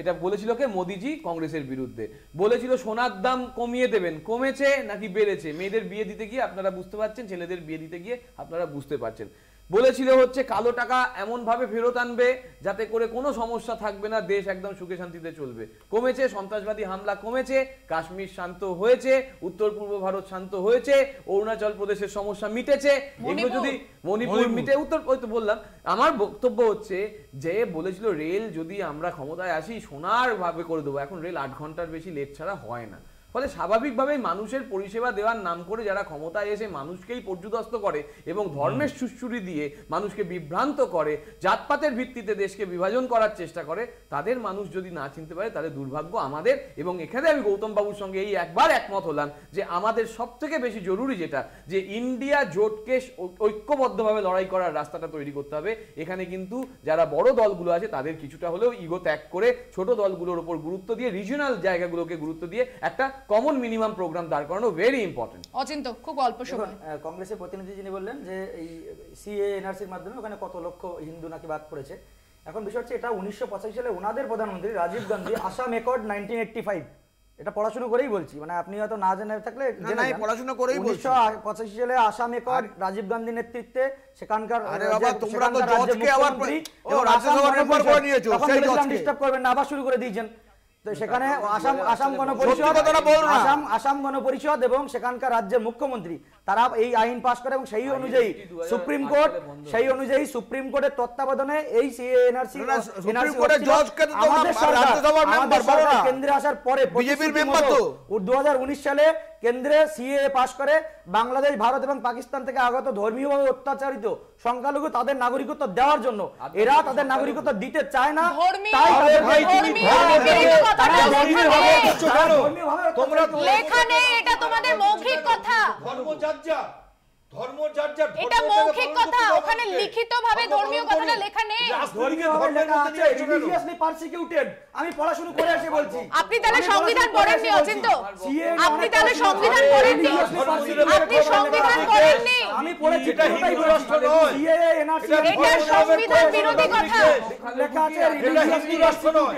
এটা বলেছিল কে মোদিজি কংগ্রেসের বিরুদ্ধে বলেছিল সোনার দাম কমিয়ে দেবেন কমেছে নাকি বেড়েছে মেয়েদের বিয়ে দিতে গিয়ে আপনারা বুঝতে পারছেন ছেলেদের বিয়ে দিতে গিয়ে আপনারা বুঝতে পারছেন বলেছিল হচ্ছে কালো টাকা এমনভাবে ফেরত আনবে যাতে করে কোনো সমস্যা থাকবে না দেশ একদম সুখে শান্তিতে চলবে কমেছে সন্ত্রাসবাদী হামলা কমেছে কাশ্মীর শান্ত হয়েছে উত্তর পূর্ব ভারত শান্ত হয়েছে অরুণাচল প্রদেশের সমস্যা মিটেছে এগুলো যদি মণিপুর মিটে উত্তর তো বললাম আমার বক্তব্য হচ্ছে যে বলেছিল রেল যদি আমরা ক্ষমতায় আসি সোনার ভাবে করে দেবো এখন রেল আট ঘন্টার বেশি লেট ছাড়া হয় না ফলে স্বাভাবিকভাবেই মানুষের পরিষেবা দেওয়ার নাম করে যারা ক্ষমতায় এসে মানুষকেই পর্যুদস্ত করে এবং ধর্মের সুশ্রুরি দিয়ে মানুষকে বিভ্রান্ত করে জাতপাতের ভিত্তিতে দেশকে বিভাজন করার চেষ্টা করে তাদের মানুষ যদি না চিনতে পারে তাহলে দুর্ভাগ্য আমাদের এবং এখানে আমি গৌতমবাবুর সঙ্গে এই একবার একমত হলাম যে আমাদের সব থেকে বেশি জরুরি যেটা যে ইন্ডিয়া জোটকে ঐক্যবদ্ধভাবে লড়াই করার রাস্তাটা তৈরি করতে হবে এখানে কিন্তু যারা বড় দলগুলো আছে তাদের কিছুটা হলেও ইগো ত্যাগ করে ছোট দলগুলোর উপর গুরুত্ব দিয়ে রিজিনাল জায়গাগুলোকে গুরুত্ব দিয়ে একটা কমন মিনিমাম প্রোগ্রাম দাঁড় করানো ভেরি ইম্পর্টেন্ট অচিন্ত খুব অল্প সময় কংগ্রেসের প্রতিনিধি যিনি বললেন যে এই সিএ এনআরসির মাধ্যমে ওখানে কত লক্ষ হিন্দু নাকি বাদ পড়েছে এখন বিষয় হচ্ছে এটা উনিশশো সালে ওনাদের প্রধানমন্ত্রী Rajiv Gandhi [LAUGHS] Assam accord nineteen eighty five এটা পড়াশোনা করেই বলছি মানে আপনি হয়তো না জেনে থাকলে পড়াশোনা করেই উনিশশো পঁচাশি সালে আসাম একর রাজীব গান্ধী নেতৃত্বে সেখানকার তোমরা তো জজকে আবার রাজ্যসভার নিয়েছো ডিস্টার্ব করবেন না আবার শুরু করে দিয়েছেন সেখানে আসাম আসাম গণপরিষদ আসাম আসাম গণপরিষদ এবং সেখানকার রাজ্যের মুখ্যমন্ত্রী তারা এই আইন পাশ করে এবং সেই অনুযায়ী সুপ্রিম কোর্ট সেই অনুযায়ী সুপ্রিম কোর্টের তত্ত্বাবধানে এই এনআরসি কেন্দ্রে আসার পরে দু সালে কেন্দ্রে সিএ পাশ করে বাংলাদেশ ভারত এবং পাকিস্তান থেকে আগত ধর্মীয়ভাবে অত্যাচারিত সংখ্যালঘু তাদের নাগরিকত্ব দেওয়ার জন্য আচ্ছা, এরা আচ্ছা, তাদের আচ্ছা, নাগরিকত্ব দিতে চায় না তোমরা লেখা নেই এটা তোমাদের মৌখিক কথা ধর্ম যার যার এটা মৌখিক কথা ওখানে লিখিতভাবে ধর্মীয় কথাটা লেখা নেই ধর্মীয়ভাবে লেখা আছে রিলিজিয়াসলি পারসিকিউটেড আমি পড়াশোনা করে এসে বলছি আপনি তাহলে সংবিধান পড়েননি অচিন্ত আপনি তাহলে সংবিধান পড়েননি আপনি সংবিধান পড়েননি আমি পড়েছি এটা হিন্দু রাষ্ট্র নয় এটা সংবিধান বিরোধী কথা লেখা আছে রিলিজিয়াসলি রাষ্ট্র নয়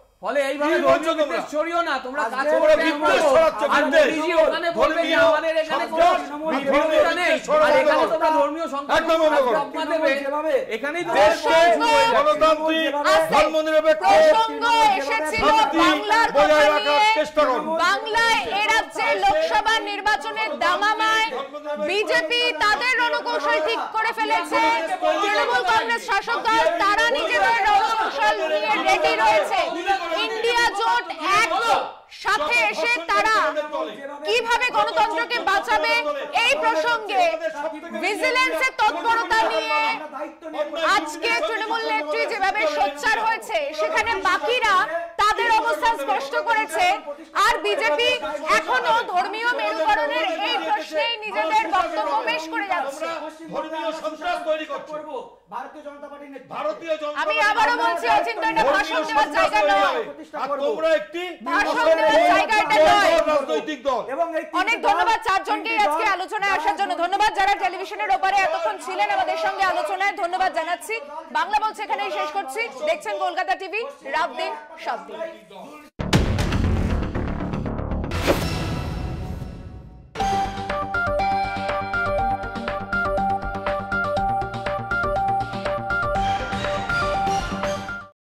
ফলে এইভাবে ছড়িও না তোমরা কাজ করে এ রাজ্যে লোকসভা নির্বাচনের দামামায় বিজেপি তাদের রণকৌশল ঠিক করে ফেলেছে তৃণমূল কংগ্রেস শাসক দল তারা নিজেদের রণকৌশল নিয়ে রেডি রয়েছে इंडिया जोट हैक সাথে এসে তারা কিভাবে গণতন্ত্রকে বাঁচাবে এই প্রসঙ্গে ভিজিলেন্সের তৎপরতা নিয়ে আজকে তৃণমূল নেত্রী যেভাবে সোচ্চার হয়েছে সেখানে বাকিরা তাদের অবস্থান স্পষ্ট করেছে আর বিজেপি এখনো ধর্মীয় মেরুকরণের এই প্রশ্নেই নিজেদের বক্তব্য পেশ করে যাচ্ছে আমি আবারও বলছি অচিন্তনটা ভাষণ দেওয়ার জায়গা নয় তোমরা একটি ভাষণ অনেক ধন্যবাদ চারজনকে আজকে আলোচনায় আসার জন্য ধন্যবাদ যারা টেলিভিশনের ওপারে এতক্ষণ ছিলেন আমাদের সঙ্গে আলোচনায় ধন্যবাদ জানাচ্ছি বাংলা বলছে এখানেই শেষ করছি দেখছেন কলকাতা টিভি রাত দিন সব দিন